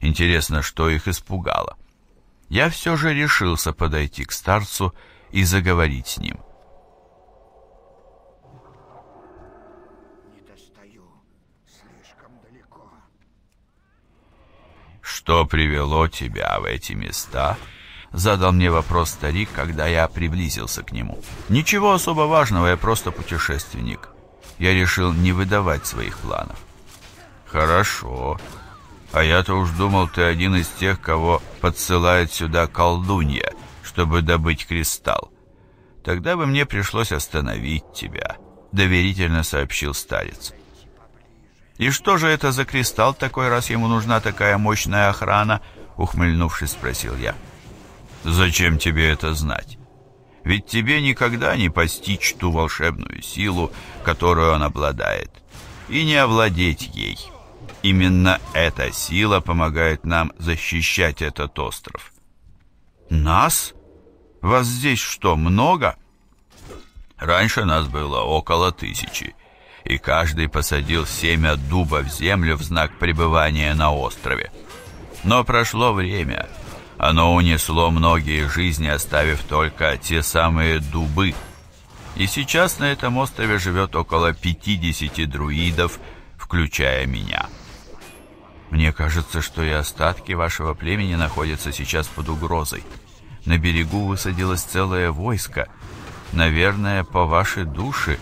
Интересно, что их испугало. Я все же решился подойти к старцу и заговорить с ним. Не достаю слишком далеко. «Что привело тебя в эти места?» Задал мне вопрос старик, когда я приблизился к нему. «Ничего особо важного, я просто путешественник я решил не выдавать своих планов. «Хорошо. А я-то уж думал, ты один из тех, кого подсылает сюда колдунья, чтобы добыть кристалл. Тогда бы мне пришлось остановить тебя», — доверительно сообщил старец. «И что же это за кристалл такой, раз ему нужна такая мощная охрана?» — ухмыльнувшись, спросил я. «Зачем тебе это знать?» Ведь тебе никогда не постичь ту волшебную силу, которую он обладает, и не овладеть ей. Именно эта сила помогает нам защищать этот остров. Нас? Вас здесь что, много? Раньше нас было около тысячи, и каждый посадил семя дуба в землю в знак пребывания на острове. Но прошло время, оно унесло многие жизни, оставив только те самые дубы. И сейчас на этом острове живет около 50 друидов, включая меня. Мне кажется, что и остатки вашего племени находятся сейчас под угрозой. На берегу высадилось целое войско. Наверное, по вашей душе.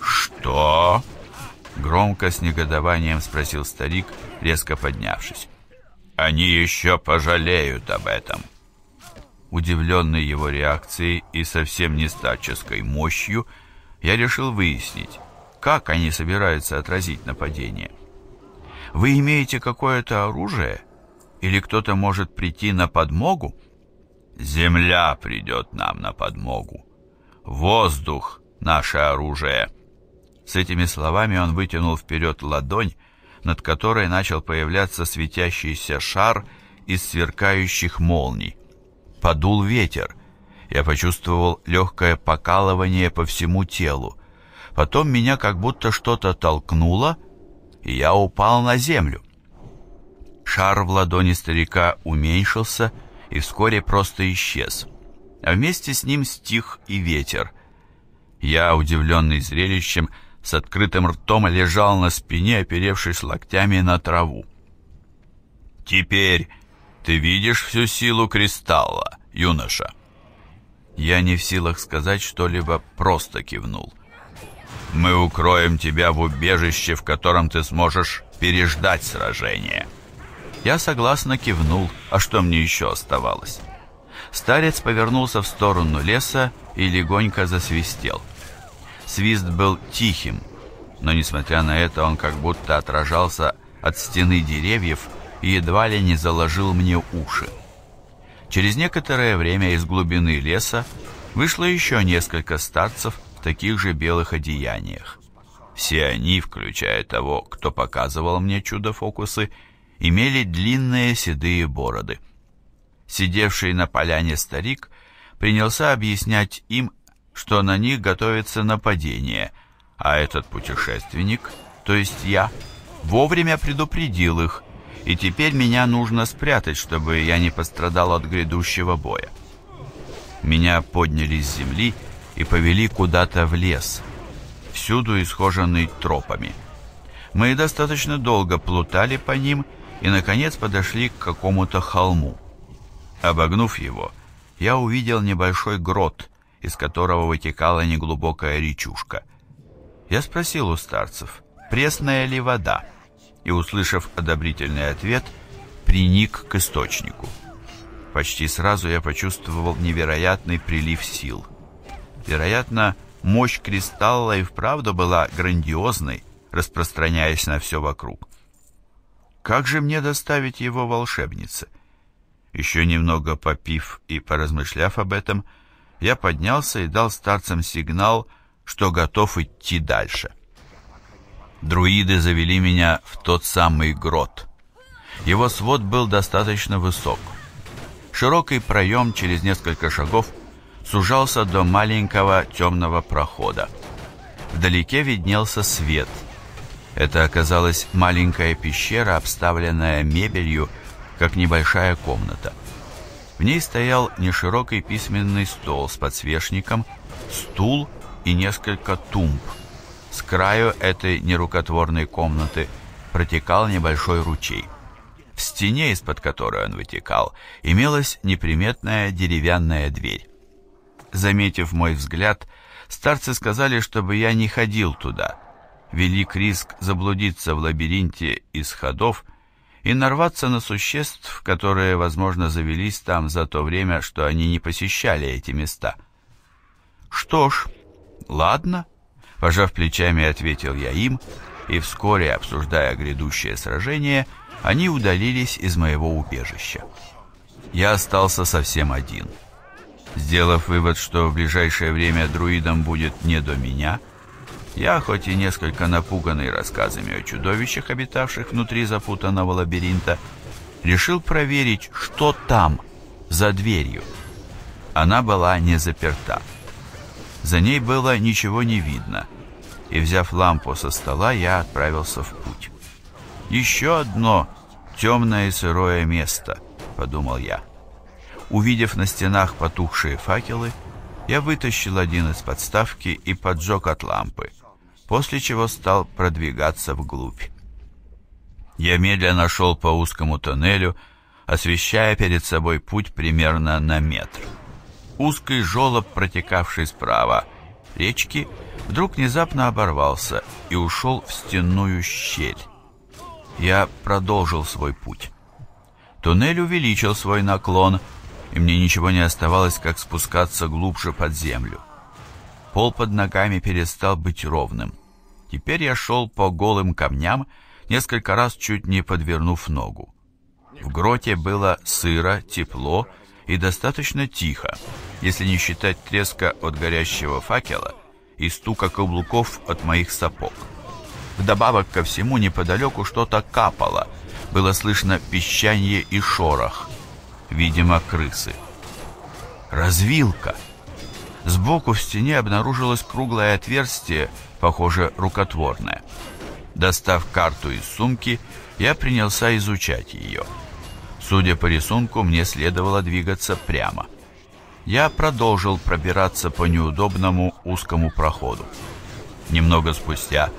Что? Громко с негодованием спросил старик, резко поднявшись. Они еще пожалеют об этом. Удивленный его реакцией и совсем не стаческой мощью, я решил выяснить, как они собираются отразить нападение. Вы имеете какое-то оружие? Или кто-то может прийти на подмогу? Земля придет нам на подмогу. Воздух — наше оружие. С этими словами он вытянул вперед ладонь, над которой начал появляться светящийся шар из сверкающих молний. Подул ветер. Я почувствовал легкое покалывание по всему телу. Потом меня как будто что-то толкнуло, и я упал на землю. Шар в ладони старика уменьшился и вскоре просто исчез. А вместе с ним стих и ветер. Я, удивленный зрелищем, с открытым ртом лежал на спине, оперевшись локтями на траву. «Теперь ты видишь всю силу кристалла, юноша?» Я не в силах сказать что-либо, просто кивнул. «Мы укроем тебя в убежище, в котором ты сможешь переждать сражение». Я согласно кивнул, а что мне еще оставалось? Старец повернулся в сторону леса и легонько засвистел – Свист был тихим, но, несмотря на это, он как будто отражался от стены деревьев и едва ли не заложил мне уши. Через некоторое время из глубины леса вышло еще несколько старцев в таких же белых одеяниях. Все они, включая того, кто показывал мне чудо-фокусы, имели длинные седые бороды. Сидевший на поляне старик принялся объяснять им что на них готовится нападение, а этот путешественник, то есть я, вовремя предупредил их, и теперь меня нужно спрятать, чтобы я не пострадал от грядущего боя. Меня подняли с земли и повели куда-то в лес, всюду исхоженный тропами. Мы достаточно долго плутали по ним и, наконец, подошли к какому-то холму. Обогнув его, я увидел небольшой грот, из которого вытекала неглубокая речушка. Я спросил у старцев, пресная ли вода, и, услышав одобрительный ответ, приник к источнику. Почти сразу я почувствовал невероятный прилив сил. Вероятно, мощь кристалла и вправду была грандиозной, распространяясь на все вокруг. Как же мне доставить его волшебнице? Еще немного попив и поразмышляв об этом, я поднялся и дал старцам сигнал, что готов идти дальше. Друиды завели меня в тот самый грот. Его свод был достаточно высок. Широкий проем через несколько шагов сужался до маленького темного прохода. Вдалеке виднелся свет. Это оказалась маленькая пещера, обставленная мебелью, как небольшая комната. В ней стоял неширокий письменный стол с подсвечником, стул и несколько тумб. С краю этой нерукотворной комнаты протекал небольшой ручей. В стене, из-под которой он вытекал, имелась неприметная деревянная дверь. Заметив мой взгляд, старцы сказали, чтобы я не ходил туда. Велик риск заблудиться в лабиринте из ходов и нарваться на существ, которые, возможно, завелись там за то время, что они не посещали эти места. «Что ж, ладно», — пожав плечами, ответил я им, и вскоре, обсуждая грядущее сражение, они удалились из моего убежища. Я остался совсем один. Сделав вывод, что в ближайшее время друидам будет не до меня — я, хоть и несколько напуганный рассказами о чудовищах, обитавших внутри запутанного лабиринта, решил проверить, что там, за дверью. Она была не заперта. За ней было ничего не видно, и, взяв лампу со стола, я отправился в путь. «Еще одно темное и сырое место», — подумал я. Увидев на стенах потухшие факелы, я вытащил один из подставки и поджег от лампы — после чего стал продвигаться вглубь. Я медленно шел по узкому тоннелю, освещая перед собой путь примерно на метр. Узкий желоб, протекавший справа речки, вдруг внезапно оборвался и ушел в стенную щель. Я продолжил свой путь. Туннель увеличил свой наклон, и мне ничего не оставалось, как спускаться глубже под землю. Пол под ногами перестал быть ровным. Теперь я шел по голым камням, несколько раз чуть не подвернув ногу. В гроте было сыро, тепло и достаточно тихо, если не считать треска от горящего факела и стука каблуков от моих сапог. Вдобавок ко всему неподалеку что-то капало, было слышно песчанье и шорох, видимо, крысы. Развилка! Сбоку в стене обнаружилось круглое отверстие, похоже, рукотворное. Достав карту из сумки, я принялся изучать ее. Судя по рисунку, мне следовало двигаться прямо. Я продолжил пробираться по неудобному узкому проходу. Немного спустя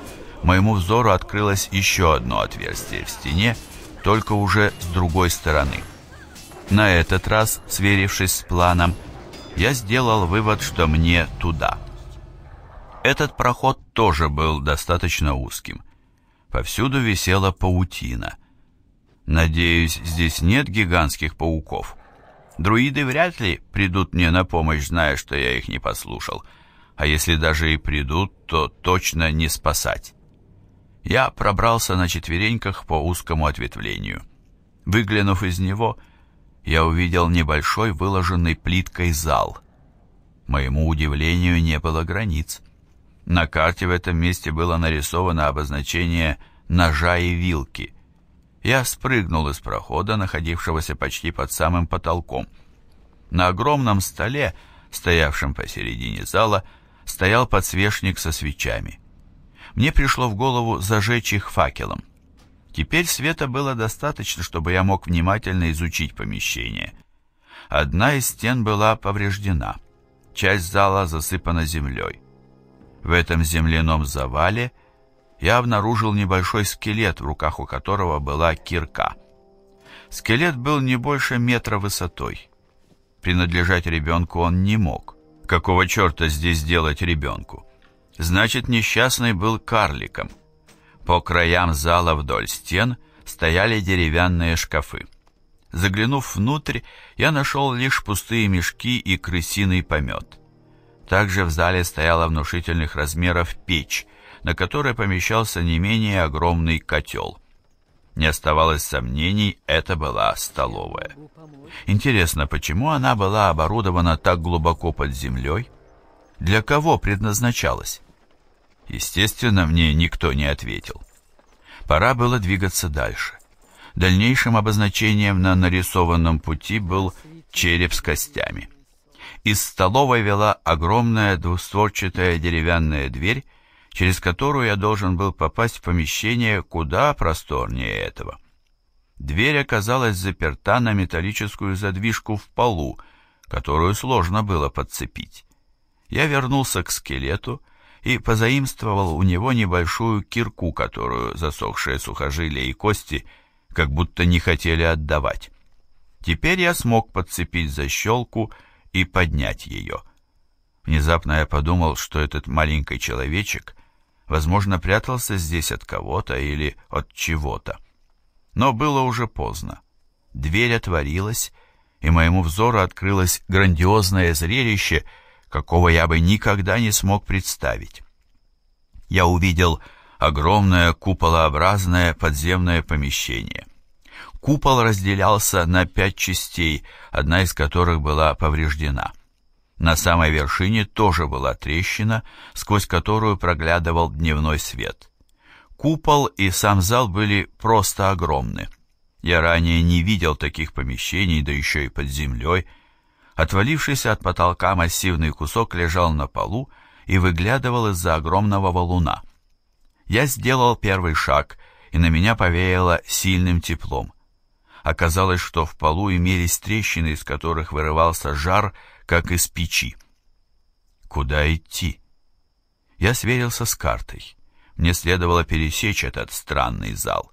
моему взору открылось еще одно отверстие в стене, только уже с другой стороны. На этот раз, сверившись с планом, я сделал вывод, что мне туда. Этот проход тоже был достаточно узким. Повсюду висела паутина. Надеюсь, здесь нет гигантских пауков. Друиды вряд ли придут мне на помощь, зная, что я их не послушал. А если даже и придут, то точно не спасать. Я пробрался на четвереньках по узкому ответвлению. Выглянув из него, я увидел небольшой выложенный плиткой зал. Моему удивлению не было границ. На карте в этом месте было нарисовано обозначение «ножа и вилки». Я спрыгнул из прохода, находившегося почти под самым потолком. На огромном столе, стоявшем посередине зала, стоял подсвечник со свечами. Мне пришло в голову зажечь их факелом. Теперь света было достаточно, чтобы я мог внимательно изучить помещение. Одна из стен была повреждена. Часть зала засыпана землей. В этом земляном завале я обнаружил небольшой скелет, в руках у которого была кирка. Скелет был не больше метра высотой. Принадлежать ребенку он не мог. Какого черта здесь делать ребенку? Значит, несчастный был карликом. По краям зала вдоль стен стояли деревянные шкафы. Заглянув внутрь, я нашел лишь пустые мешки и крысиный помет. Также в зале стояла внушительных размеров печь, на которой помещался не менее огромный котел. Не оставалось сомнений, это была столовая. Интересно, почему она была оборудована так глубоко под землей? Для кого предназначалась? Естественно, мне никто не ответил. Пора было двигаться дальше. Дальнейшим обозначением на нарисованном пути был череп с костями. Из столовой вела огромная двустворчатая деревянная дверь, через которую я должен был попасть в помещение куда просторнее этого. Дверь оказалась заперта на металлическую задвижку в полу, которую сложно было подцепить. Я вернулся к скелету и позаимствовал у него небольшую кирку, которую засохшие сухожилия и кости как будто не хотели отдавать. Теперь я смог подцепить защелку и и поднять ее. Внезапно я подумал, что этот маленький человечек, возможно, прятался здесь от кого-то или от чего-то. Но было уже поздно. Дверь отворилась, и моему взору открылось грандиозное зрелище, какого я бы никогда не смог представить. Я увидел огромное куполообразное подземное помещение. Купол разделялся на пять частей, одна из которых была повреждена. На самой вершине тоже была трещина, сквозь которую проглядывал дневной свет. Купол и сам зал были просто огромны. Я ранее не видел таких помещений, да еще и под землей. Отвалившийся от потолка массивный кусок лежал на полу и выглядывал из-за огромного валуна. Я сделал первый шаг, и на меня повеяло сильным теплом. Оказалось, что в полу имелись трещины, из которых вырывался жар, как из печи. Куда идти? Я сверился с картой. Мне следовало пересечь этот странный зал.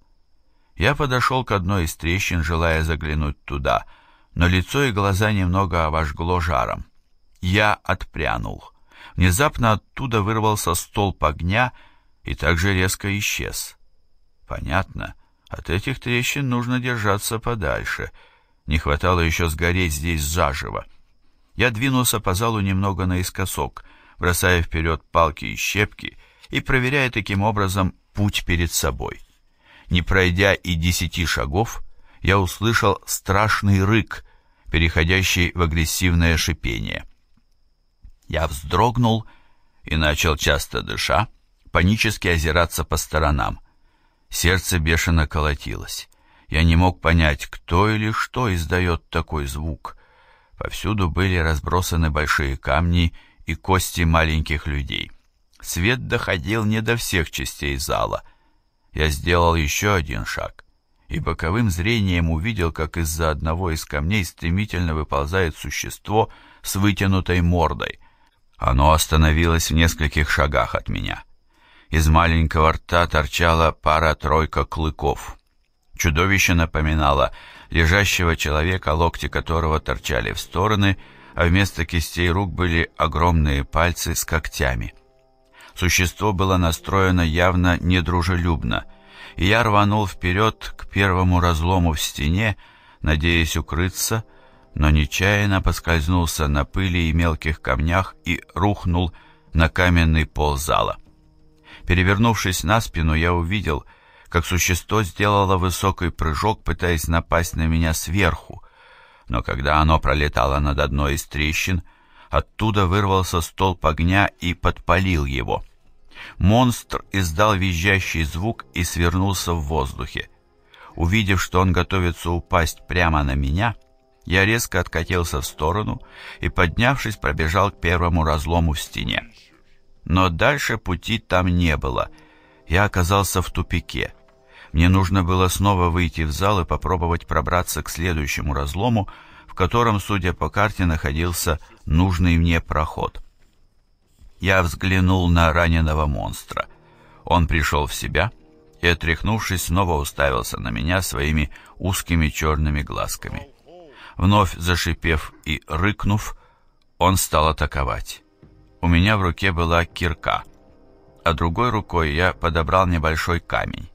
Я подошел к одной из трещин, желая заглянуть туда, но лицо и глаза немного обожгло жаром. Я отпрянул. Внезапно оттуда вырвался столб огня и также резко исчез. Понятно, от этих трещин нужно держаться подальше. Не хватало еще сгореть здесь заживо. Я двинулся по залу немного наискосок, бросая вперед палки и щепки и проверяя таким образом путь перед собой. Не пройдя и десяти шагов, я услышал страшный рык, переходящий в агрессивное шипение. Я вздрогнул и начал, часто дыша, панически озираться по сторонам — Сердце бешено колотилось. Я не мог понять, кто или что издает такой звук. Повсюду были разбросаны большие камни и кости маленьких людей. Свет доходил не до всех частей зала. Я сделал еще один шаг и боковым зрением увидел, как из-за одного из камней стремительно выползает существо с вытянутой мордой. Оно остановилось в нескольких шагах от меня. Из маленького рта торчала пара-тройка клыков. Чудовище напоминало лежащего человека, локти которого торчали в стороны, а вместо кистей рук были огромные пальцы с когтями. Существо было настроено явно недружелюбно, и я рванул вперед к первому разлому в стене, надеясь укрыться, но нечаянно поскользнулся на пыли и мелких камнях и рухнул на каменный пол зала. Перевернувшись на спину, я увидел, как существо сделало высокий прыжок, пытаясь напасть на меня сверху. Но когда оно пролетало над одной из трещин, оттуда вырвался столб огня и подпалил его. Монстр издал визжащий звук и свернулся в воздухе. Увидев, что он готовится упасть прямо на меня, я резко откатился в сторону и, поднявшись, пробежал к первому разлому в стене. Но дальше пути там не было. Я оказался в тупике. Мне нужно было снова выйти в зал и попробовать пробраться к следующему разлому, в котором, судя по карте, находился нужный мне проход. Я взглянул на раненого монстра. Он пришел в себя и, отряхнувшись, снова уставился на меня своими узкими черными глазками. Вновь зашипев и рыкнув, он стал атаковать. У меня в руке была кирка, а другой рукой я подобрал небольшой камень.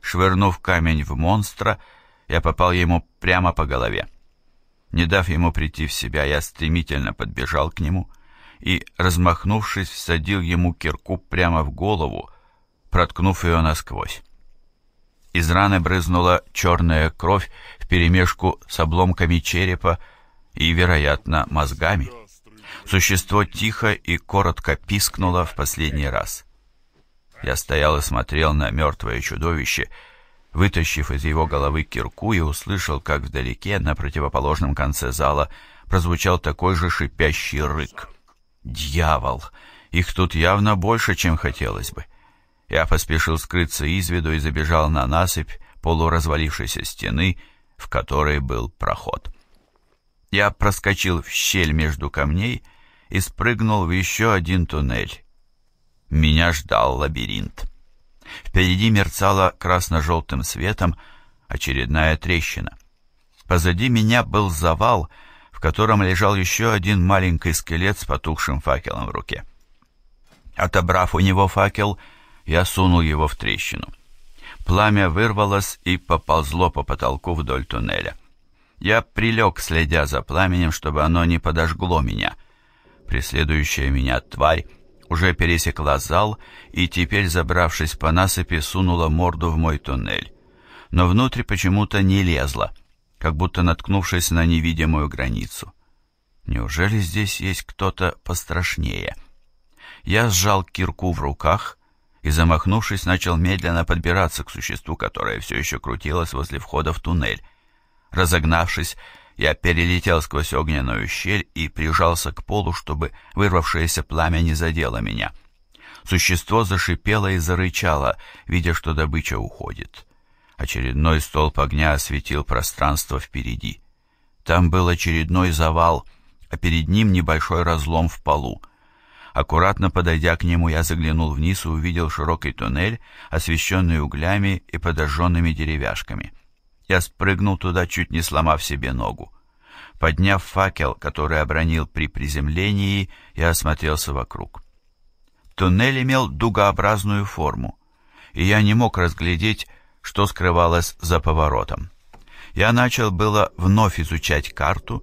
Швырнув камень в монстра, я попал ему прямо по голове. Не дав ему прийти в себя, я стремительно подбежал к нему и, размахнувшись, всадил ему кирку прямо в голову, проткнув ее насквозь. Из раны брызнула черная кровь вперемешку с обломками черепа и, вероятно, мозгами. Существо тихо и коротко пискнуло в последний раз. Я стоял и смотрел на мертвое чудовище, вытащив из его головы кирку и услышал, как вдалеке, на противоположном конце зала, прозвучал такой же шипящий рык. «Дьявол! Их тут явно больше, чем хотелось бы!» Я поспешил скрыться из виду и забежал на насыпь полуразвалившейся стены, в которой был проход. Я проскочил в щель между камней и спрыгнул в еще один туннель. Меня ждал лабиринт. Впереди мерцала красно-желтым светом очередная трещина. Позади меня был завал, в котором лежал еще один маленький скелет с потухшим факелом в руке. Отобрав у него факел, я сунул его в трещину. Пламя вырвалось и поползло по потолку вдоль туннеля. Я прилег, следя за пламенем, чтобы оно не подожгло меня преследующая меня тварь, уже пересекла зал и теперь, забравшись по насыпи, сунула морду в мой туннель. Но внутрь почему-то не лезла, как будто наткнувшись на невидимую границу. Неужели здесь есть кто-то пострашнее? Я сжал кирку в руках и, замахнувшись, начал медленно подбираться к существу, которое все еще крутилось возле входа в туннель. Разогнавшись, я перелетел сквозь огненную щель и прижался к полу, чтобы вырвавшееся пламя не задело меня. Существо зашипело и зарычало, видя, что добыча уходит. Очередной столб огня осветил пространство впереди. Там был очередной завал, а перед ним небольшой разлом в полу. Аккуратно подойдя к нему, я заглянул вниз и увидел широкий туннель, освещенный углями и подожженными деревяшками. Я спрыгнул туда, чуть не сломав себе ногу. Подняв факел, который обронил при приземлении, я осмотрелся вокруг. Туннель имел дугообразную форму, и я не мог разглядеть, что скрывалось за поворотом. Я начал было вновь изучать карту,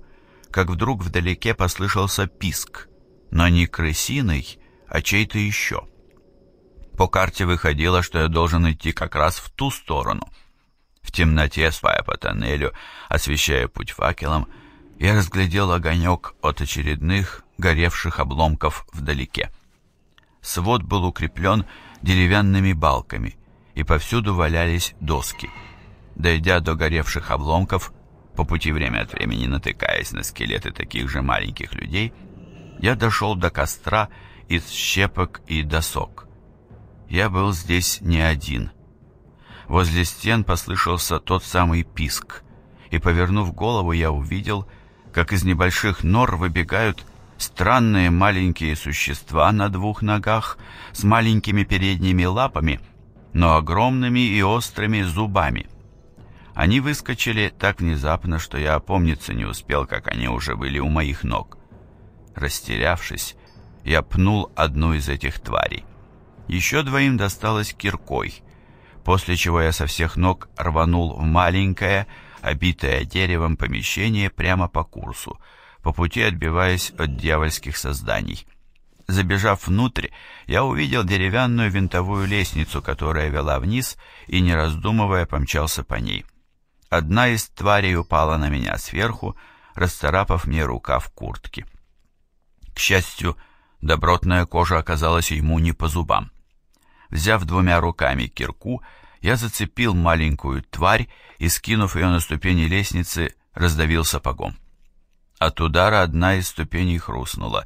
как вдруг вдалеке послышался писк, но не крысиный, а чей-то еще. По карте выходило, что я должен идти как раз в ту сторону — в темноте, свая по тоннелю, освещая путь факелом, я разглядел огонек от очередных горевших обломков вдалеке. Свод был укреплен деревянными балками, и повсюду валялись доски. Дойдя до горевших обломков, по пути время от времени натыкаясь на скелеты таких же маленьких людей, я дошел до костра из щепок и досок. Я был здесь не один — Возле стен послышался тот самый писк, и, повернув голову, я увидел, как из небольших нор выбегают странные маленькие существа на двух ногах с маленькими передними лапами, но огромными и острыми зубами. Они выскочили так внезапно, что я опомниться не успел, как они уже были у моих ног. Растерявшись, я пнул одну из этих тварей. Еще двоим досталось киркой, после чего я со всех ног рванул в маленькое, обитое деревом помещение прямо по курсу, по пути отбиваясь от дьявольских созданий. Забежав внутрь, я увидел деревянную винтовую лестницу, которая вела вниз, и, не раздумывая, помчался по ней. Одна из тварей упала на меня сверху, расцарапав мне рука в куртке. К счастью, добротная кожа оказалась ему не по зубам. Взяв двумя руками кирку, я зацепил маленькую тварь и, скинув ее на ступени лестницы, раздавил сапогом. От удара одна из ступеней хрустнула,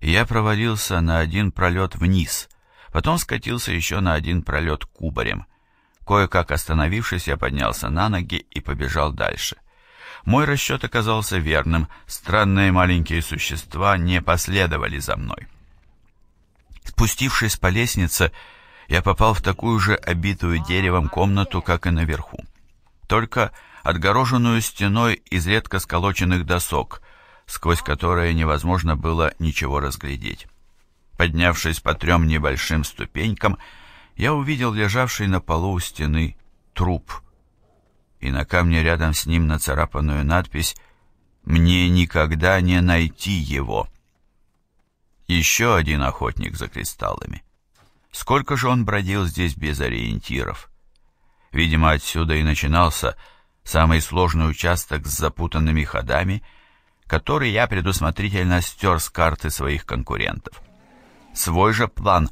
и я провалился на один пролет вниз, потом скатился еще на один пролет кубарем. Кое-как остановившись, я поднялся на ноги и побежал дальше. Мой расчет оказался верным, странные маленькие существа не последовали за мной. Спустившись по лестнице, я попал в такую же обитую деревом комнату, как и наверху. Только отгороженную стеной из редко сколоченных досок, сквозь которые невозможно было ничего разглядеть. Поднявшись по трем небольшим ступенькам, я увидел лежавший на полу у стены труп. И на камне рядом с ним нацарапанную надпись «Мне никогда не найти его». Еще один охотник за кристаллами. Сколько же он бродил здесь без ориентиров? Видимо, отсюда и начинался самый сложный участок с запутанными ходами, который я предусмотрительно стер с карты своих конкурентов. Свой же план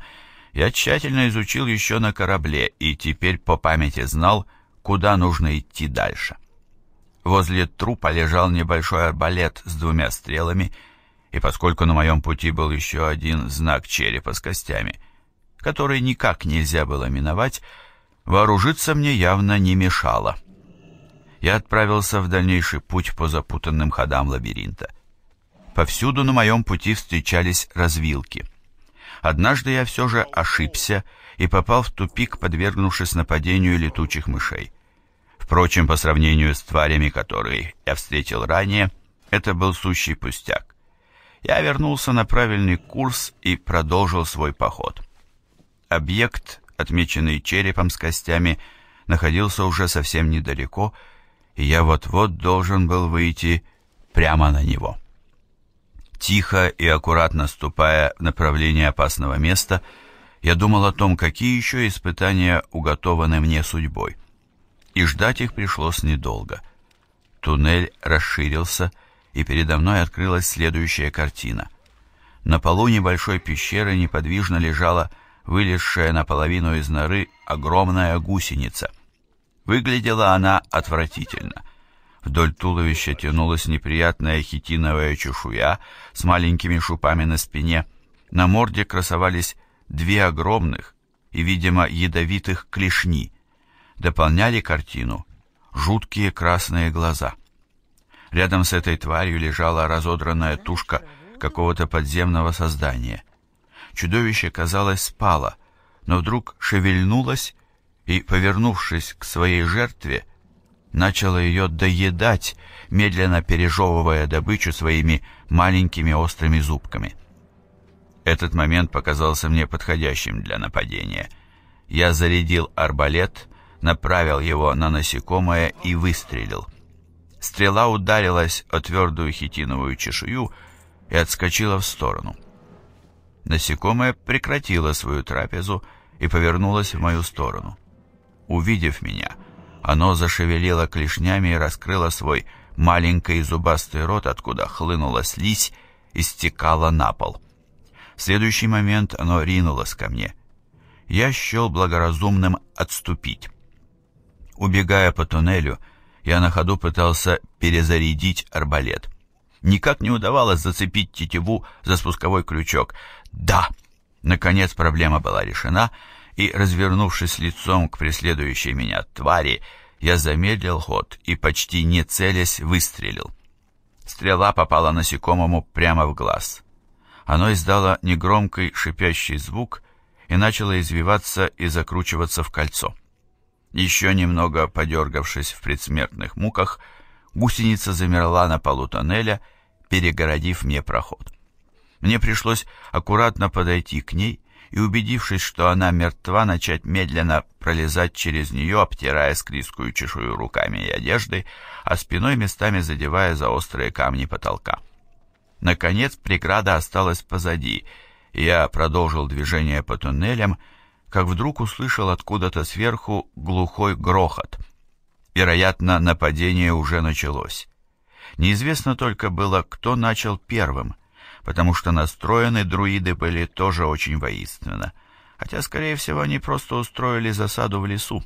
я тщательно изучил еще на корабле и теперь по памяти знал, куда нужно идти дальше. Возле трупа лежал небольшой арбалет с двумя стрелами, и поскольку на моем пути был еще один знак черепа с костями — которой никак нельзя было миновать, вооружиться мне явно не мешало. Я отправился в дальнейший путь по запутанным ходам лабиринта. Повсюду на моем пути встречались развилки. Однажды я все же ошибся и попал в тупик, подвергнувшись нападению летучих мышей. Впрочем, по сравнению с тварями, которые я встретил ранее, это был сущий пустяк. Я вернулся на правильный курс и продолжил свой поход. Объект, отмеченный черепом с костями, находился уже совсем недалеко, и я вот-вот должен был выйти прямо на него. Тихо и аккуратно ступая в направлении опасного места, я думал о том, какие еще испытания уготованы мне судьбой. И ждать их пришлось недолго. Туннель расширился, и передо мной открылась следующая картина. На полу небольшой пещеры неподвижно лежало вылезшая наполовину из норы огромная гусеница. Выглядела она отвратительно. Вдоль туловища тянулась неприятная хитиновая чешуя с маленькими шипами на спине. На морде красовались две огромных и, видимо, ядовитых клешни. Дополняли картину жуткие красные глаза. Рядом с этой тварью лежала разодранная тушка какого-то подземного создания. Чудовище, казалось, спало, но вдруг шевельнулось и, повернувшись к своей жертве, начало ее доедать, медленно пережевывая добычу своими маленькими острыми зубками. Этот момент показался мне подходящим для нападения. Я зарядил арбалет, направил его на насекомое и выстрелил. Стрела ударилась о твердую хитиновую чешую и отскочила в сторону. Насекомое прекратило свою трапезу и повернулось в мою сторону. Увидев меня, оно зашевелило клешнями и раскрыло свой маленький зубастый рот, откуда хлынула слизь и стекала на пол. В следующий момент оно ринулось ко мне. Я счел благоразумным отступить. Убегая по туннелю, я на ходу пытался перезарядить арбалет. Никак не удавалось зацепить тетиву за спусковой крючок. «Да!» Наконец проблема была решена, и, развернувшись лицом к преследующей меня твари, я замедлил ход и, почти не целясь, выстрелил. Стрела попала насекомому прямо в глаз. Оно издало негромкий шипящий звук и начало извиваться и закручиваться в кольцо. Еще немного подергавшись в предсмертных муках, гусеница замерла на полу тоннеля, перегородив мне проход. Мне пришлось аккуратно подойти к ней и, убедившись, что она мертва, начать медленно пролезать через нее, обтирая склизкую чешую руками и одеждой, а спиной местами задевая за острые камни потолка. Наконец преграда осталась позади, я продолжил движение по туннелям, как вдруг услышал откуда-то сверху глухой грохот. Вероятно, нападение уже началось. Неизвестно только было, кто начал первым потому что настроены друиды были тоже очень воинственно, хотя, скорее всего, они просто устроили засаду в лесу.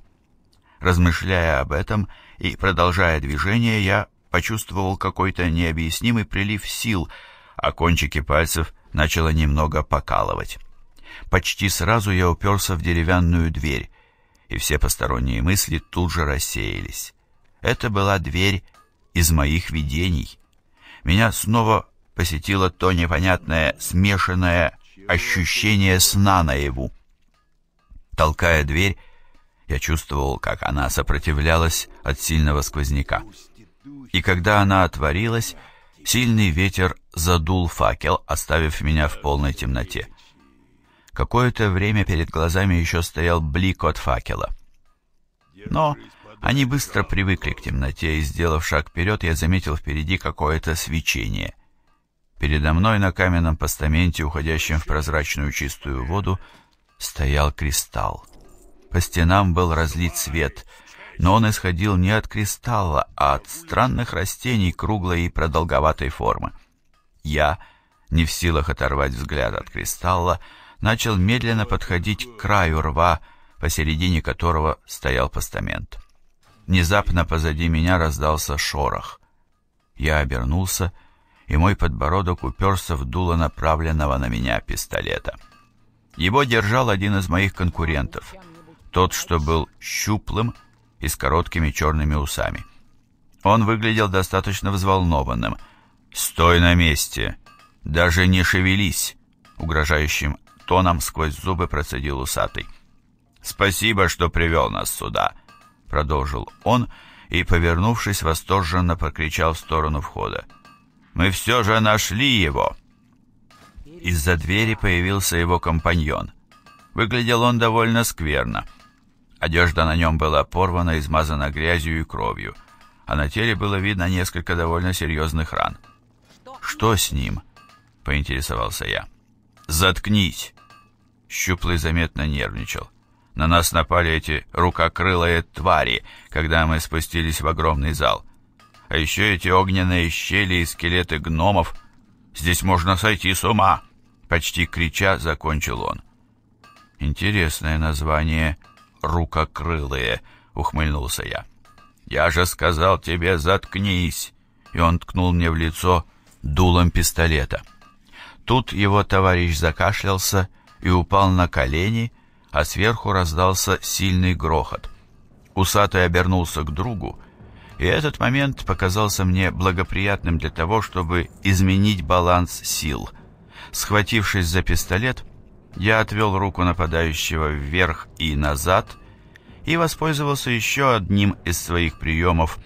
Размышляя об этом и продолжая движение, я почувствовал какой-то необъяснимый прилив сил, а кончики пальцев начало немного покалывать. Почти сразу я уперся в деревянную дверь, и все посторонние мысли тут же рассеялись. Это была дверь из моих видений. Меня снова посетило то непонятное смешанное ощущение сна наяву. Толкая дверь, я чувствовал, как она сопротивлялась от сильного сквозняка. И когда она отворилась, сильный ветер задул факел, оставив меня в полной темноте. Какое-то время перед глазами еще стоял блик от факела. Но они быстро привыкли к темноте, и, сделав шаг вперед, я заметил впереди какое-то свечение — Передо мной на каменном постаменте, уходящем в прозрачную чистую воду, стоял кристалл. По стенам был разлит свет, но он исходил не от кристалла, а от странных растений круглой и продолговатой формы. Я, не в силах оторвать взгляд от кристалла, начал медленно подходить к краю рва, посередине которого стоял постамент. Внезапно позади меня раздался шорох. Я обернулся и и мой подбородок уперся в дуло направленного на меня пистолета. Его держал один из моих конкурентов, тот, что был щуплым и с короткими черными усами. Он выглядел достаточно взволнованным. «Стой на месте! Даже не шевелись!» Угрожающим тоном сквозь зубы процедил усатый. «Спасибо, что привел нас сюда!» Продолжил он и, повернувшись, восторженно прокричал в сторону входа. Мы все же нашли его!» Из-за двери появился его компаньон. Выглядел он довольно скверно. Одежда на нем была порвана, измазана грязью и кровью, а на теле было видно несколько довольно серьезных ран. «Что с ним?» — поинтересовался я. «Заткнись!» Щуплый заметно нервничал. «На нас напали эти рукокрылые твари, когда мы спустились в огромный зал. А еще эти огненные щели и скелеты гномов. Здесь можно сойти с ума!» Почти крича, закончил он. «Интересное название «Рукокрылые», — ухмыльнулся я. «Я же сказал тебе, заткнись!» И он ткнул мне в лицо дулом пистолета. Тут его товарищ закашлялся и упал на колени, а сверху раздался сильный грохот. Усатый обернулся к другу — и этот момент показался мне благоприятным для того, чтобы изменить баланс сил. Схватившись за пистолет, я отвел руку нападающего вверх и назад и воспользовался еще одним из своих приемов,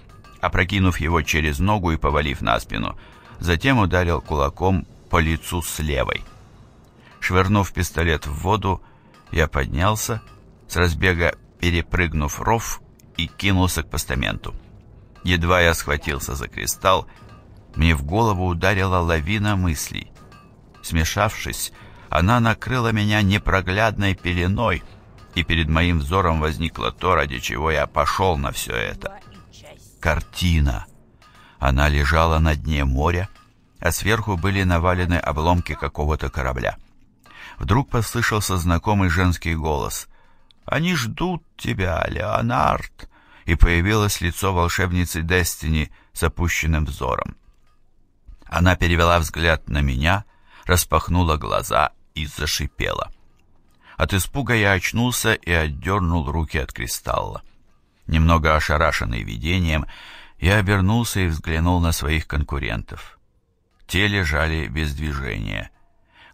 опрокинув его через ногу и повалив на спину. Затем ударил кулаком по лицу с левой. Швырнув пистолет в воду, я поднялся, с разбега перепрыгнув ров и кинулся к постаменту. Едва я схватился за кристалл, мне в голову ударила лавина мыслей. Смешавшись, она накрыла меня непроглядной пеленой, и перед моим взором возникло то, ради чего я пошел на все это. Картина. Она лежала на дне моря, а сверху были навалены обломки какого-то корабля. Вдруг послышался знакомый женский голос. «Они ждут тебя, Леонард!» и появилось лицо волшебницы Дестини с опущенным взором. Она перевела взгляд на меня, распахнула глаза и зашипела. От испуга я очнулся и отдернул руки от кристалла. Немного ошарашенный видением, я обернулся и взглянул на своих конкурентов. Те лежали без движения.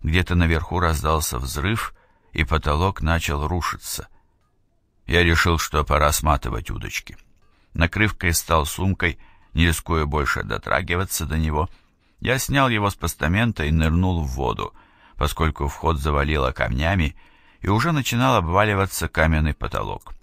Где-то наверху раздался взрыв, и потолок начал рушиться. Я решил, что пора сматывать удочки. Накрыв кристалл сумкой, не рискуя больше дотрагиваться до него, я снял его с постамента и нырнул в воду, поскольку вход завалило камнями и уже начинал обваливаться каменный потолок.